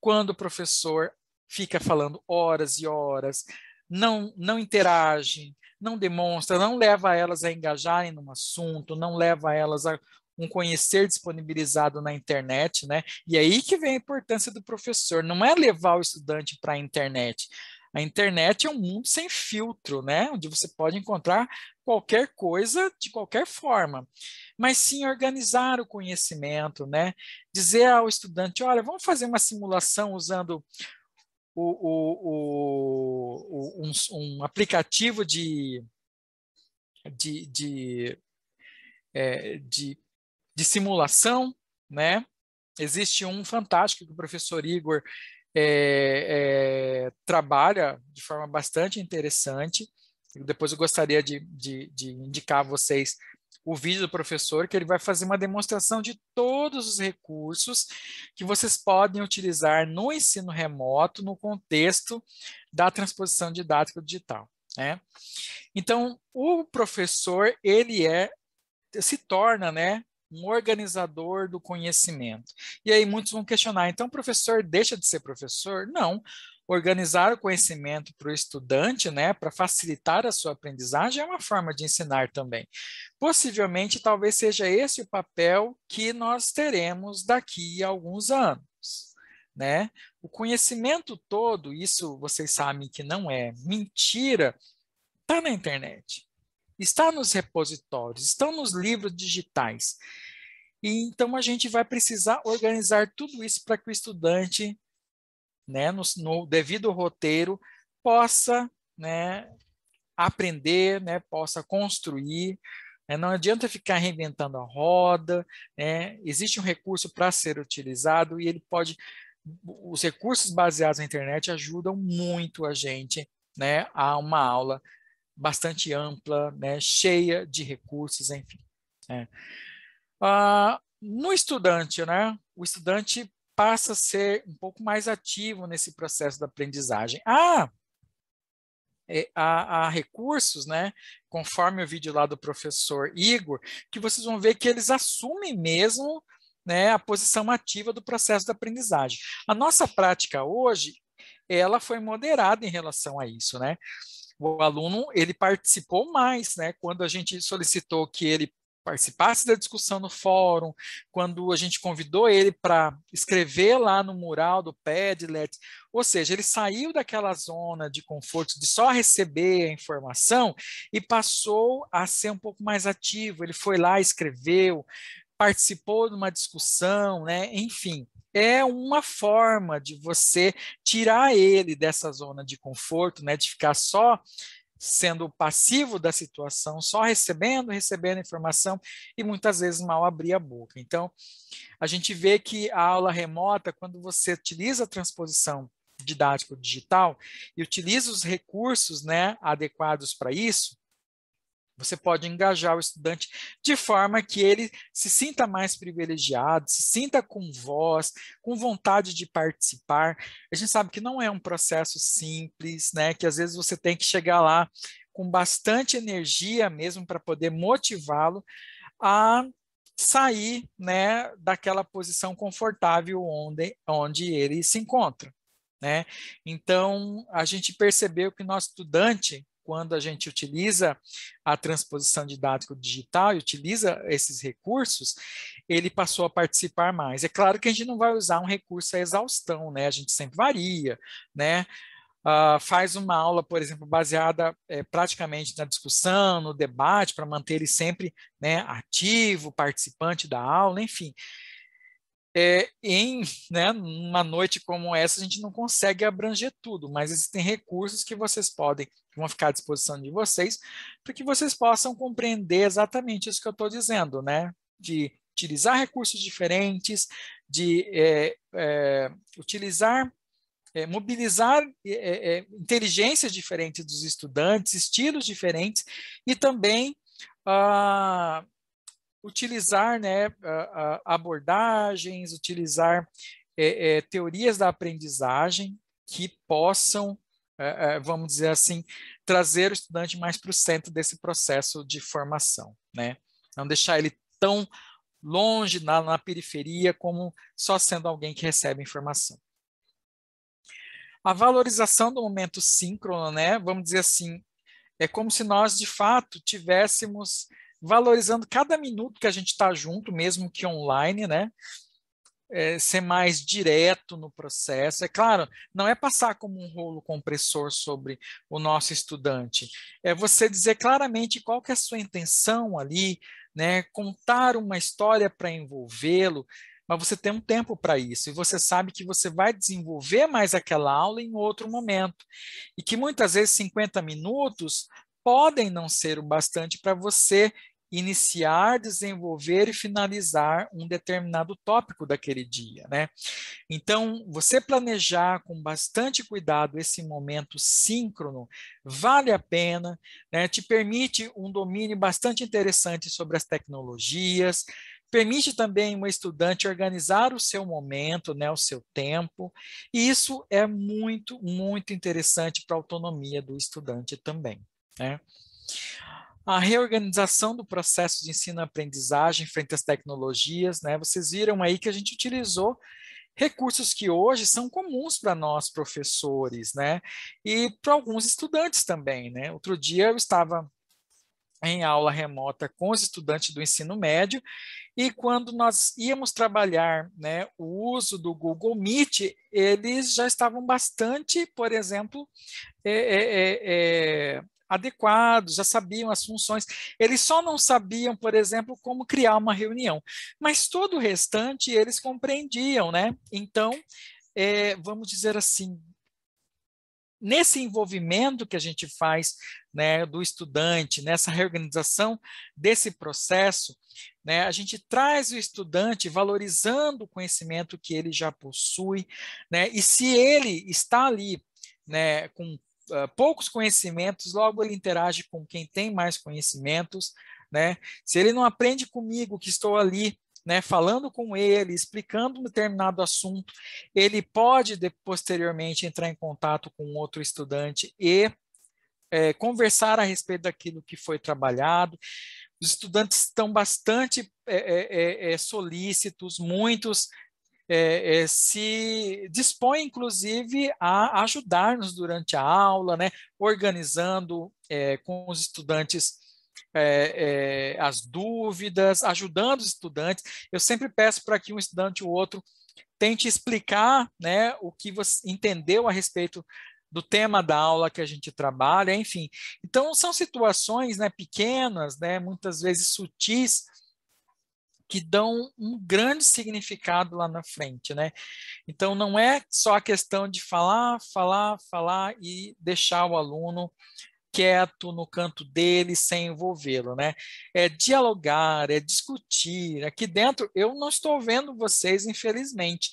Speaker 2: quando o professor fica falando horas e horas, não, não interage, não demonstra, não leva elas a engajarem num assunto, não leva elas a um conhecer disponibilizado na internet, né? E é aí que vem a importância do professor, não é levar o estudante para a internet. A internet é um mundo sem filtro, né? Onde você pode encontrar qualquer coisa de qualquer forma, mas sim organizar o conhecimento, né? Dizer ao estudante, olha, vamos fazer uma simulação usando o, o, o, um, um, aplicativo de, de, de, é, de de simulação, né? Existe um fantástico que o professor Igor é, é, trabalha de forma bastante interessante. Depois eu gostaria de, de, de indicar a vocês o vídeo do professor, que ele vai fazer uma demonstração de todos os recursos que vocês podem utilizar no ensino remoto, no contexto da transposição didática digital. Né? Então, o professor, ele é, se torna né, um organizador do conhecimento. E aí muitos vão questionar, então professor deixa de ser professor? Não. Organizar o conhecimento para o estudante, né, para facilitar a sua aprendizagem, é uma forma de ensinar também. Possivelmente, talvez seja esse o papel que nós teremos daqui a alguns anos. Né? O conhecimento todo, isso vocês sabem que não é mentira, está na internet está nos repositórios, estão nos livros digitais. E então a gente vai precisar organizar tudo isso para que o estudante, né, no, no devido roteiro, possa né, aprender, né, possa construir. Né, não adianta ficar reinventando a roda. Né, existe um recurso para ser utilizado e ele pode. Os recursos baseados na internet ajudam muito a gente né, a uma aula bastante ampla, né, cheia de recursos, enfim. Né. Ah, no estudante, né, o estudante passa a ser um pouco mais ativo nesse processo da aprendizagem. Ah, é, há, há, recursos, né, conforme o vídeo lá do professor Igor, que vocês vão ver que eles assumem mesmo né, a posição ativa do processo da aprendizagem. A nossa prática hoje, ela foi moderada em relação a isso, né? o aluno ele participou mais, né? Quando a gente solicitou que ele participasse da discussão no fórum, quando a gente convidou ele para escrever lá no mural do Padlet, ou seja, ele saiu daquela zona de conforto de só receber a informação e passou a ser um pouco mais ativo. Ele foi lá, escreveu, participou de uma discussão, né? Enfim, é uma forma de você tirar ele dessa zona de conforto, né, de ficar só sendo passivo da situação, só recebendo, recebendo informação e muitas vezes mal abrir a boca. Então, a gente vê que a aula remota, quando você utiliza a transposição didático digital e utiliza os recursos né, adequados para isso, você pode engajar o estudante de forma que ele se sinta mais privilegiado, se sinta com voz, com vontade de participar. A gente sabe que não é um processo simples, né? Que às vezes você tem que chegar lá com bastante energia mesmo para poder motivá-lo a sair, né, daquela posição confortável onde, onde ele se encontra, né? Então, a gente percebeu que nosso estudante quando a gente utiliza a transposição didática digital e utiliza esses recursos, ele passou a participar mais. É claro que a gente não vai usar um recurso à exaustão, né? A gente sempre varia, né? Uh, faz uma aula, por exemplo, baseada é, praticamente na discussão, no debate, para manter ele sempre né, ativo, participante da aula, enfim é, em né, uma noite como essa, a gente não consegue abranger tudo, mas existem recursos que vocês podem, que vão ficar à disposição de vocês, para que vocês possam compreender exatamente isso que eu estou dizendo, né? De utilizar recursos diferentes, de é, é, utilizar, é, mobilizar é, é, inteligências diferentes dos estudantes, estilos diferentes, e também. Ah, utilizar né, abordagens, utilizar é, é, teorias da aprendizagem que possam, é, é vamos dizer assim, trazer o estudante mais para o centro desse processo de formação, né? Não deixar ele tão longe, na, na periferia, como só sendo alguém que recebe informação. A valorização do momento síncrono, né? Vamos dizer assim, é como se nós, de fato, tivéssemos valorizando cada minuto que a gente está junto, mesmo que online, né? É, ser mais direto no processo. É claro, não é passar como um rolo compressor sobre o nosso estudante. É você dizer claramente qual que é a sua intenção ali, né? Contar uma história para envolvê-lo, mas você tem um tempo para isso e você sabe que você vai desenvolver mais aquela aula em outro momento. E que muitas vezes 50 minutos podem não ser o bastante para você iniciar, desenvolver e finalizar um determinado tópico daquele dia, né? Então, você planejar com bastante cuidado esse momento síncrono vale a pena, né? Te permite um domínio bastante interessante sobre as tecnologias, permite também uma estudante organizar o seu momento, né, o seu tempo, e isso é muito, muito interessante para a autonomia do estudante também, né? a reorganização do processo de ensino-aprendizagem frente às tecnologias, né? Vocês viram aí que a gente utilizou recursos que hoje são comuns para nós professores, né? E para alguns estudantes também, né? Outro dia eu estava em aula remota com os estudantes do ensino médio e quando nós íamos trabalhar, né, o uso do Google Meet, eles já estavam bastante, por exemplo, é, é, é, é adequados, já sabiam as funções. Eles só não sabiam, por exemplo, como criar uma reunião, mas todo o restante eles compreendiam, né? Então, é, vamos dizer assim, nesse envolvimento que a gente faz né, do estudante, nessa reorganização desse processo, né, a gente traz o estudante valorizando o conhecimento que ele já possui, né, e se ele está ali né, com ah, poucos conhecimentos, logo ele interage com quem tem mais conhecimentos, né? Se ele não aprende comigo que estou ali, né, falando com ele, explicando um determinado assunto, ele pode de, posteriormente entrar em contato com outro estudante e é, conversar a respeito daquilo que foi trabalhado. Os estudantes estão bastante é, é, é, é solícitos, muitos é, é, se dispõe, inclusive, a ajudar-nos durante a aula, né, organizando é, com os estudantes é, é, as dúvidas, ajudando os estudantes. Eu sempre peço para que um estudante ou outro tente explicar né, o que você entendeu a respeito do tema da aula que a gente trabalha, enfim. Então, são situações né, pequenas, né, muitas vezes sutis, que dão um grande significado lá na frente, né? Então não é só a questão de falar, falar, falar e deixar o aluno quieto no canto dele sem envolvê-lo, né? É dialogar, é discutir. Aqui dentro eu não estou vendo vocês, infelizmente,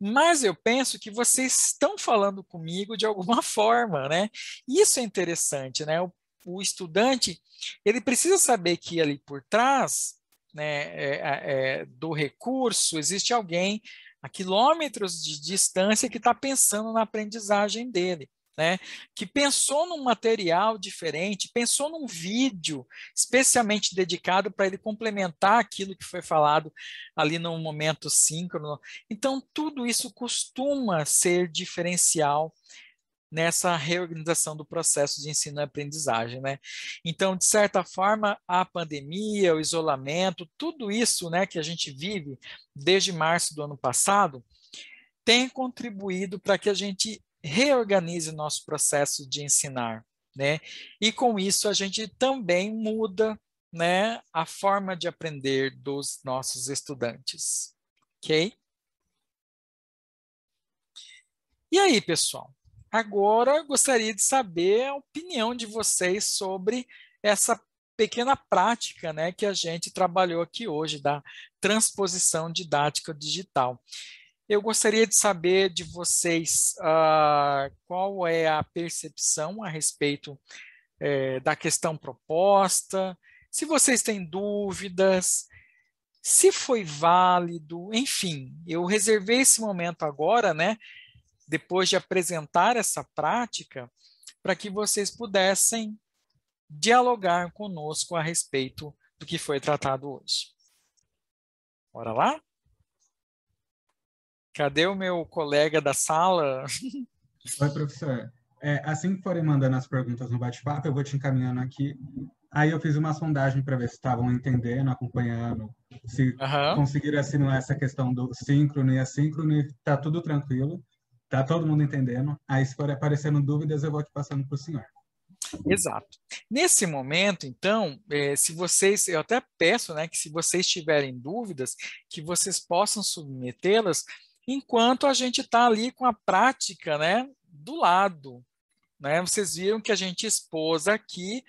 Speaker 2: mas eu penso que vocês estão falando comigo de alguma <laughs> forma, né? Isso é interessante, né? O, o estudante ele precisa saber que ali por trás né, é, é, do recurso, existe alguém a quilômetros de distância que está pensando na aprendizagem dele. Né, que pensou num material diferente, pensou num vídeo especialmente dedicado para ele complementar aquilo que foi falado ali no momento síncrono. Então, tudo isso costuma ser diferencial nessa reorganização do processo de ensino e aprendizagem, né? Então, de certa forma, a pandemia, o isolamento, tudo isso, né, que a gente vive desde março do ano passado, tem contribuído para que a gente reorganize nosso processo de ensinar, né? E com isso a gente também muda, né, a forma de aprender dos nossos estudantes, ok? E aí, pessoal? Agora, gostaria de saber a opinião de vocês sobre essa pequena prática né, que a gente trabalhou aqui hoje, da transposição didática digital. Eu gostaria de saber de vocês uh, qual é a percepção a respeito eh, da questão proposta, se vocês têm dúvidas, se foi válido, enfim, eu reservei esse momento agora, né, depois de apresentar essa prática, para que vocês pudessem dialogar conosco a respeito do que foi tratado hoje. Bora lá? Cadê o meu colega da sala?
Speaker 1: <laughs> Oi, professor. É, assim que forem mandando as perguntas no bate-papo, eu vou te encaminhando aqui. Aí eu fiz uma sondagem para ver se estavam entendendo, acompanhando, se uhum. conseguiram assinar essa questão do síncrono e assíncrono, e Está tudo tranquilo. Tá todo mundo entendendo? Aí, se for aparecendo dúvidas, eu vou te passando para o senhor. Exato.
Speaker 2: Nesse momento, então, é, se vocês, eu até peço, né, que se vocês tiverem dúvidas, que vocês possam submetê-las enquanto a gente está ali com a prática, né, do lado. Né? Vocês viram que a gente expôs aqui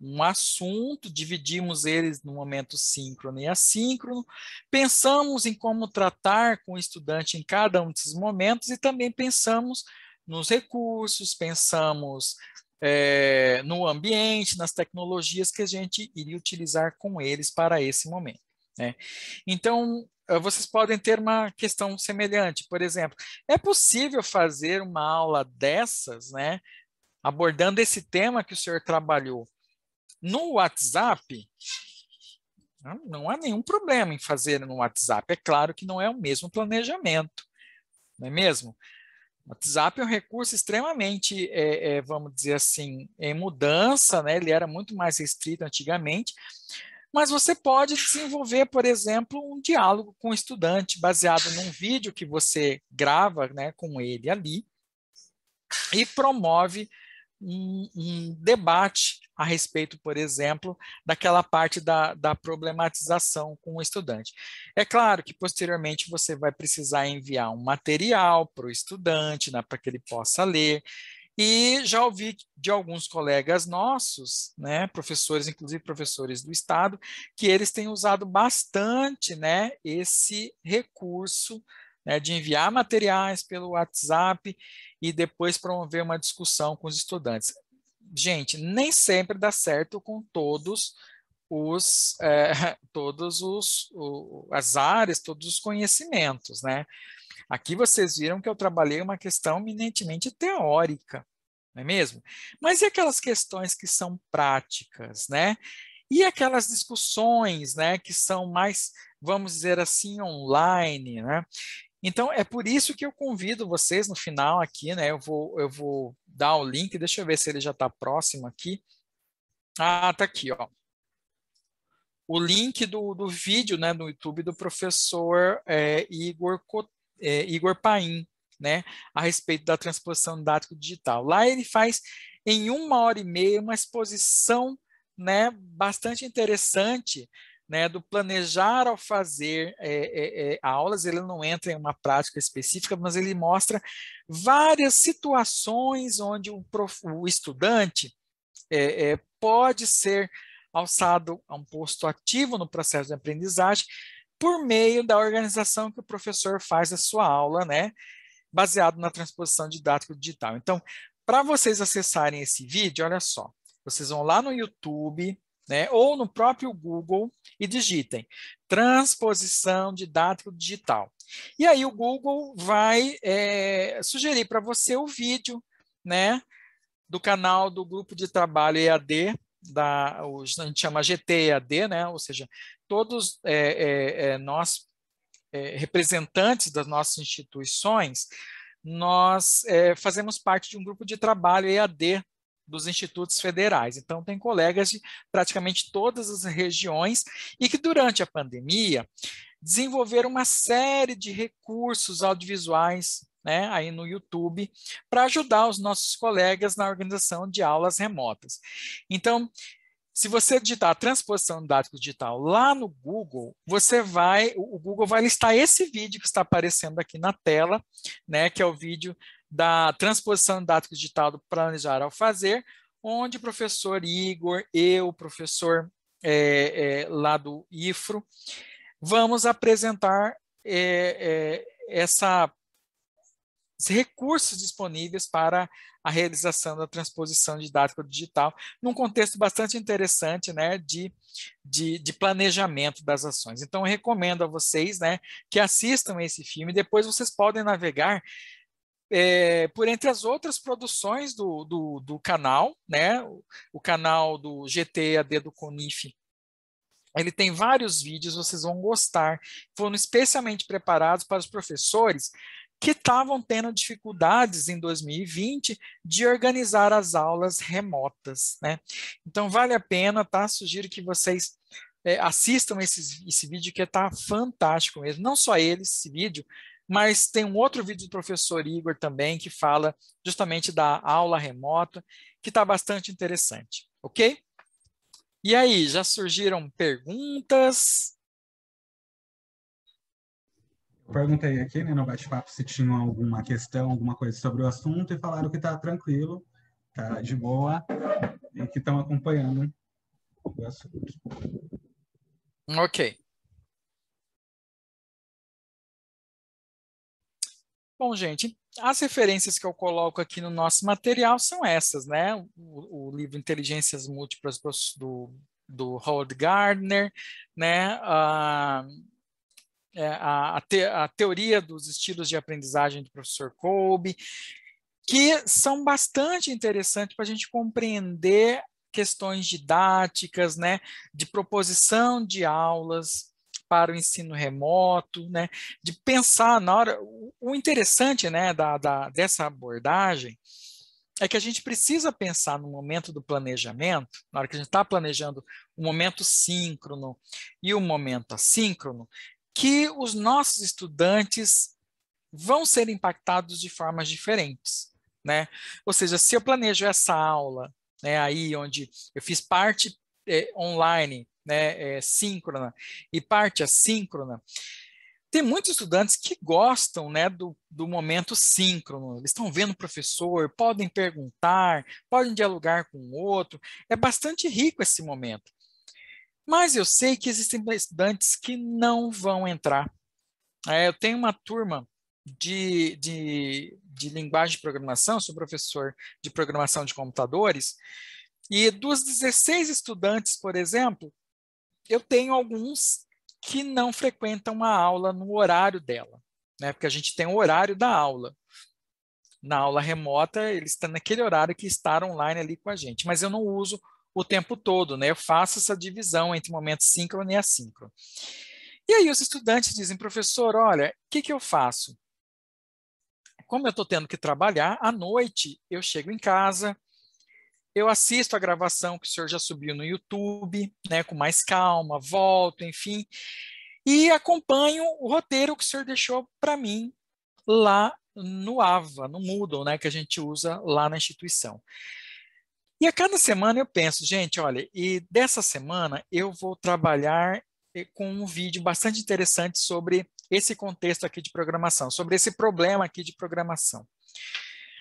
Speaker 2: um assunto, dividimos eles no momento síncrono e assíncrono, pensamos em como tratar com o estudante em cada um desses momentos e também pensamos nos recursos, pensamos é, no ambiente, nas tecnologias que a gente iria utilizar com eles para esse momento. Né? Então, eh, vocês podem ter uma questão semelhante, por exemplo, é possível fazer uma aula dessas, né, abordando esse tema que o senhor trabalhou, no WhatsApp, não há nenhum problema em fazer no WhatsApp. É claro que não é o mesmo planejamento, não é mesmo? O WhatsApp é um recurso extremamente, é, é, vamos dizer assim, em é mudança, né? ele era muito mais restrito antigamente, mas você pode desenvolver, por exemplo, um diálogo com o estudante baseado num vídeo que você grava né, com ele ali e promove um, um debate a respeito, por exemplo, daquela parte da, da problematização com o estudante. É claro que, posteriormente, você vai precisar enviar um material para o estudante, né, para que ele possa ler, e já ouvi de alguns colegas nossos, né, professores, inclusive professores do Estado, que eles têm usado bastante né, esse recurso né, de enviar materiais pelo WhatsApp e depois promover uma discussão com os estudantes gente, nem sempre dá certo com todos os é, <laughs> todos os o, as áreas, todos os conhecimentos, né? Aqui vocês viram que eu trabalhei uma questão eminentemente teórica, não é mesmo? Mas e aquelas questões que são práticas, né? E aquelas discussões, né, que são mais, vamos dizer assim, online, né? Então, é por isso que eu convido vocês no final aqui, né? Eu vou, eu vou dar o link, deixa eu ver se ele já está próximo aqui. Ah, tá aqui, ó. O link do, do vídeo, né, no YouTube do professor é, Igor, é, Igor Paim, né, a respeito da transposição didática digital. Lá ele faz, em uma hora e meia, uma exposição né, bastante interessante né, do planejar ao fazer é, é, é, aulas, ele não entra em uma prática específica, mas ele mostra várias situações onde prof, o estudante é, é, pode ser alçado a um posto ativo no processo de aprendizagem por meio da organização que o professor faz da sua aula, né, baseado na transposição didática digital. Então, para vocês acessarem esse vídeo, olha só, vocês vão lá no YouTube, né, ou no próprio Google e digitem transposição didático digital. E aí o Google vai é, sugerir para você o vídeo né, do canal do grupo de trabalho EAD, da, os, a gente chama GTEAD, né, ou seja, todos é, é, é nós, é, representantes das nossas instituições, nós é, fazemos parte de um grupo de trabalho EAD dos institutos federais. Então, tem colegas de praticamente todas as regiões e que, durante a pandemia, desenvolveram uma série de recursos audiovisuais né, aí no YouTube, para ajudar os nossos colegas na organização de aulas remotas. Então, se você digitar transposição didática digital lá no Google, você vai, o Google vai listar esse vídeo que está aparecendo aqui na tela, né, que é o vídeo da transposição de dados do planejar ao fazer, onde o professor Igor, eu, o professor é, é, lá do IFRO, vamos apresentar é, é essa, recursos disponíveis para a realização da transposição didática digital, num contexto bastante interessante né, de, de, de, planejamento das ações. Então, eu recomendo a vocês né, que assistam esse filme, depois vocês podem navegar é, por entre as outras produções do, do, do canal, né? O, o, canal do GTAD do Conife, ele tem vários vídeos, vocês vão gostar, foram especialmente preparados para os professores que estavam tendo dificuldades em 2020 de organizar as aulas remotas, né? Então vale a pena, tá? Sugiro que vocês é, assistam esses, esse vídeo que está fantástico mesmo. Não só ele, esse vídeo, mas tem um outro vídeo do professor Igor também que fala justamente da aula remota, que está bastante interessante, ok? E aí, já surgiram perguntas?
Speaker 1: perguntei aqui né, no bate-papo se tinham alguma questão, alguma coisa sobre o assunto e falaram que está tranquilo, está de boa e que estão acompanhando o assunto.
Speaker 2: Ok. Bom, gente, as referências que eu coloco aqui no nosso material são essas, né? O, o livro Inteligências Múltiplas do, do Howard Gardner, né? É, a, a, te, a teoria dos estilos de aprendizagem do professor Kolbe, que são bastante interessantes para a gente compreender questões didáticas, né? De proposição de aulas, para o ensino remoto, né? De pensar na hora. O interessante, né, da, da dessa abordagem é que a gente precisa pensar no momento do planejamento, na hora que a gente está planejando o momento síncrono e o momento assíncrono, que os nossos estudantes vão ser impactados de formas diferentes, né? Ou seja, se eu planejo essa aula, né, aí onde eu fiz parte eh, online né, é, síncrona e parte assíncrona, tem muitos estudantes que gostam né, do, do momento síncrono. Eles estão vendo o professor, podem perguntar, podem dialogar com o outro. É bastante rico esse momento. Mas eu sei que existem estudantes que não vão entrar. É, eu tenho uma turma de, de, de linguagem de programação, sou professor de programação de computadores, e dos 16 estudantes, por exemplo, eu tenho alguns que não frequentam a aula no horário dela, né? Porque a gente tem o horário da aula. Na aula remota, eles estão naquele horário que estar online ali com a gente, mas eu não uso o tempo todo, né? Eu faço essa divisão entre momentos síncrono e assíncrono. E aí os estudantes dizem, professor, olha, o que, que eu faço? Como eu estou tendo que trabalhar, à noite eu chego em casa, eu assisto a gravação que o senhor já subiu no YouTube, né, com mais calma, volto, enfim, e acompanho o roteiro que o senhor deixou para mim lá no AVA, no Moodle, né, que a gente usa lá na instituição. E a cada semana eu penso, gente, olha, e dessa semana eu vou trabalhar eh, com um vídeo bastante interessante sobre esse contexto aqui de programação, sobre esse problema aqui de programação.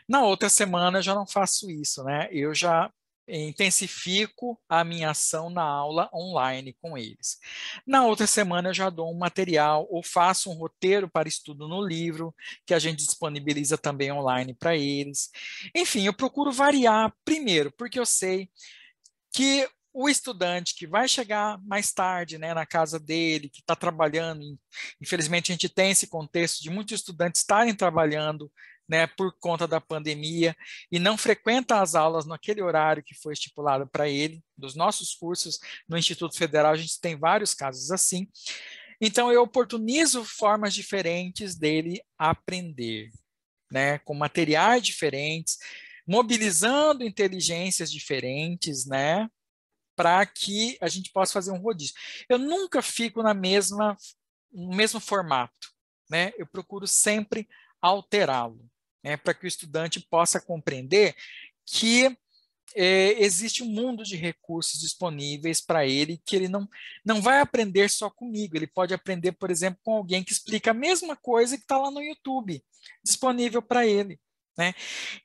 Speaker 2: Na outra semana eu já não faço isso, né? Eu já intensifico a minha ação na aula online com eles. Na outra semana eu já dou um material ou faço um roteiro para estudo no livro, que a gente disponibiliza também online para eles. Enfim, eu procuro variar primeiro, porque eu sei que o estudante que vai chegar mais tarde né, na casa dele, que está trabalhando, infelizmente a gente tem esse contexto de muitos estudantes estarem trabalhando né, por conta da pandemia e não frequenta as aulas naquele horário que foi estipulado para ele, dos nossos cursos no Instituto Federal, a gente tem vários casos assim. Então eu oportunizo formas diferentes dele aprender, né, com materiais diferentes, mobilizando inteligências diferentes, né, para que a gente possa fazer um rodízio. Eu nunca fico na mesma no mesmo formato, né? Eu procuro sempre alterá-lo né, para que o estudante possa compreender que é, existe um mundo de recursos disponíveis para ele que ele não, não vai aprender só comigo. Ele pode aprender, por exemplo, com alguém que explica a mesma coisa que está lá no YouTube, disponível para ele. Né?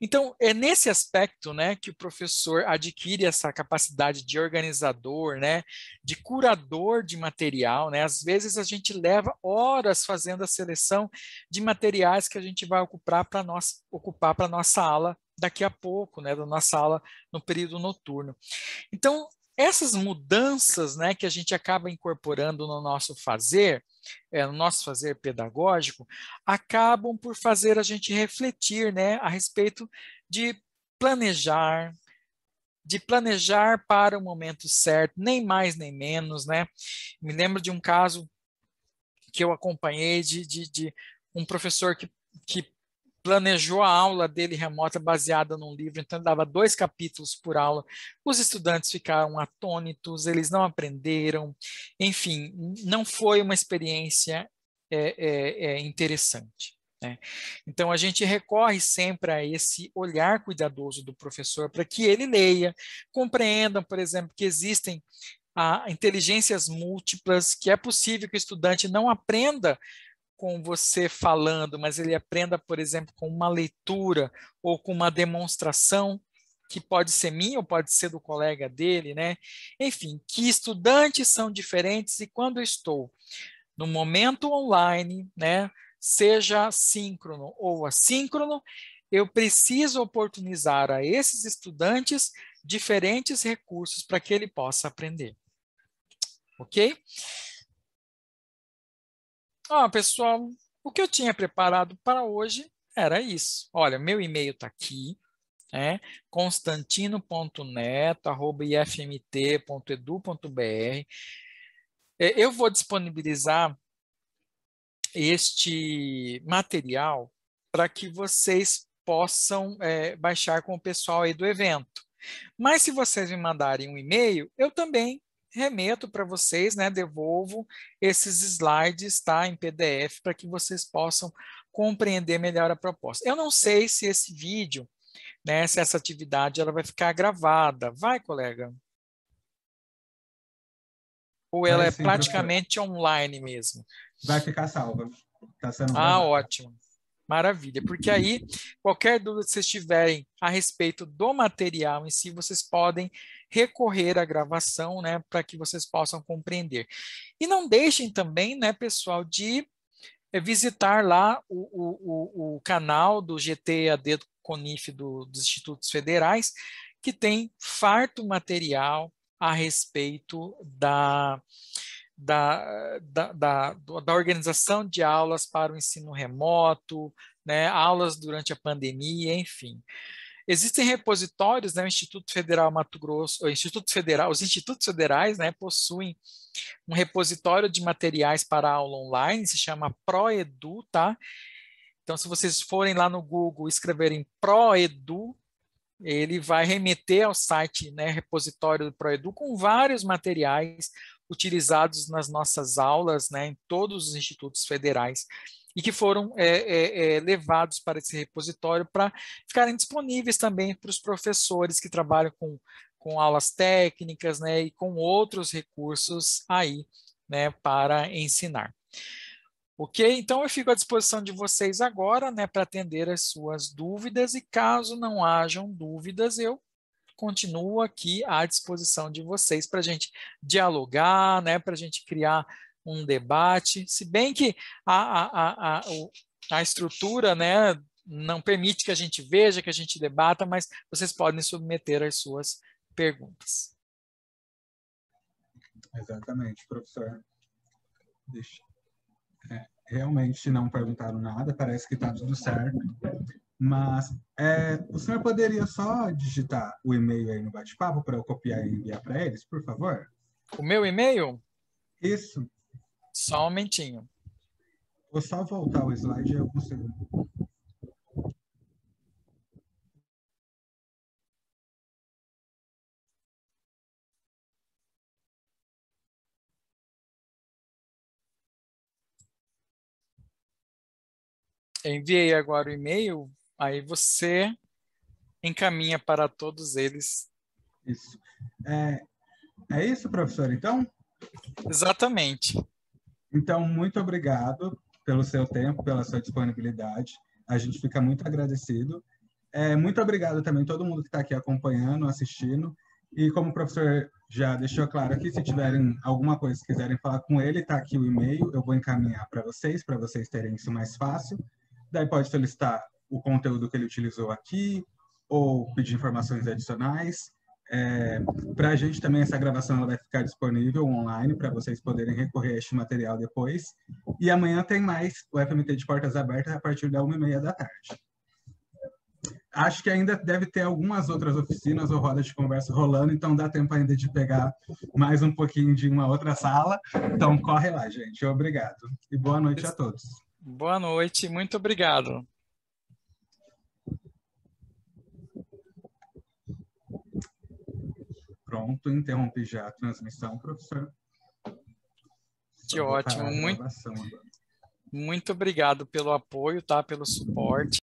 Speaker 2: Então, é nesse aspecto né, que o professor adquire essa capacidade de organizador, né, de curador de material. Né? Às vezes, a gente leva horas fazendo a seleção de materiais que a gente vai ocupar para nossa, ocupar para nossa aula daqui a pouco, né, da nossa aula no período noturno. Então, essas mudanças né, que a gente acaba incorporando no nosso fazer, é, no nosso fazer pedagógico, acabam por fazer a gente refletir né, a respeito de planejar, de planejar para o momento certo, nem mais nem menos, né? Me lembro de um caso que eu acompanhei de, de, de um professor que, que planejou a aula dele remota baseada num livro, então ele dava dois capítulos por aula. Os estudantes ficaram atônitos, eles não aprenderam, enfim, não foi uma experiência é, é, é interessante. Né? Então, a gente recorre sempre a esse olhar cuidadoso do professor para que ele leia, compreenda, por exemplo, que existem a ah, inteligências múltiplas, que é possível que o estudante não aprenda com você falando, mas ele aprenda, por exemplo, com uma leitura ou com uma demonstração que pode ser minha ou pode ser do colega dele, né? Enfim, que estudantes são diferentes e quando estou no momento online, né, seja síncrono ou assíncrono, eu preciso oportunizar a esses estudantes diferentes recursos para que ele possa aprender. OK? Ah, pessoal, o que eu tinha preparado para hoje era isso. Olha, meu e-mail está aqui, né? constantino.neto.ifmt.edu.br. É, eu vou disponibilizar este material para que vocês possam é, baixar com o pessoal aí do evento. Mas se vocês me mandarem um e-mail, eu também remeto para vocês, né, devolvo esses slides, tá, em PDF, para que vocês possam compreender melhor a proposta. Eu não sei se esse vídeo, né, se essa atividade ela vai ficar gravada. Vai, colega? Ou ela é praticamente professor. online mesmo? Vai
Speaker 1: ficar salva. Tá sendo ah,
Speaker 2: ótimo. Maravilha, porque aí qualquer dúvida que vocês tiverem a respeito do material em si, vocês podem recorrer à gravação, né, para que vocês possam compreender. E não deixem também, né, pessoal, de eh, visitar lá o, o, o canal do GTAD do CONIF do, dos Institutos Federais, que tem farto material a respeito da, da, da, da, da, organização de aulas para o ensino remoto, né, aulas durante a pandemia, enfim. Existem repositórios, né, o Instituto Federal Mato Grosso, o Instituto Federal, os institutos federais né, possuem um repositório de materiais para aula online, se chama ProEdu, tá? Então, se vocês forem lá no Google escreverem ProEdu, ele vai remeter ao site, né, repositório do ProEdu, com vários materiais utilizados nas nossas aulas, né, em todos os institutos federais, e que foram é, é, é, levados para esse repositório para ficarem disponíveis também para os professores que trabalham com, com aulas técnicas né, e com outros recursos aí né, para ensinar. Ok? Então eu fico à disposição de vocês agora, né, para atender as suas dúvidas e caso não hajam dúvidas, eu continuo aqui à disposição de vocês para a gente dialogar, né, para a gente criar um debate, se bem que a, a, a, a, estrutura né, não permite que a gente veja, que a gente debata, mas vocês podem submeter as suas perguntas.
Speaker 1: Exatamente, professor. Deixa. É, realmente não perguntaram nada, parece que está tudo certo. Mas é, o senhor poderia só digitar o e-mail aí no bate-papo para eu copiar e enviar para eles, por favor? O meu e-mail? Isso.
Speaker 2: Só um momentinho.
Speaker 1: Vou só voltar o slide e eu consigo.
Speaker 2: Enviei agora o e-mail Aí você encaminha para todos eles.
Speaker 1: Isso. É, é isso, professor, então? Exatamente. Então, muito obrigado pelo seu tempo, pela sua disponibilidade. A gente fica muito agradecido. É, muito obrigado também a todo mundo que está aqui acompanhando, assistindo. E como o professor já deixou claro aqui, se tiverem alguma coisa que quiserem falar com ele, está aqui o e-mail, eu vou encaminhar para vocês, para vocês terem isso mais fácil. Daí pode solicitar o conteúdo que ele utilizou aqui ou pedir informações adicionais. É, para a gente também essa gravação ela vai ficar disponível online para vocês poderem recorrer a este material depois. E amanhã tem mais o FMT de portas abertas a partir da uma e meia da tarde. Acho que ainda deve ter algumas outras oficinas ou rodas de conversa rolando, então dá tempo ainda de pegar mais um pouquinho de uma outra sala. Então corre lá, gente. Obrigado e boa noite a todos.
Speaker 2: Boa noite, muito obrigado.
Speaker 1: Pronto, interrompe já a transmissão, professor.
Speaker 2: Que ótimo, muito, muito obrigado pelo apoio, tá? Pelo suporte.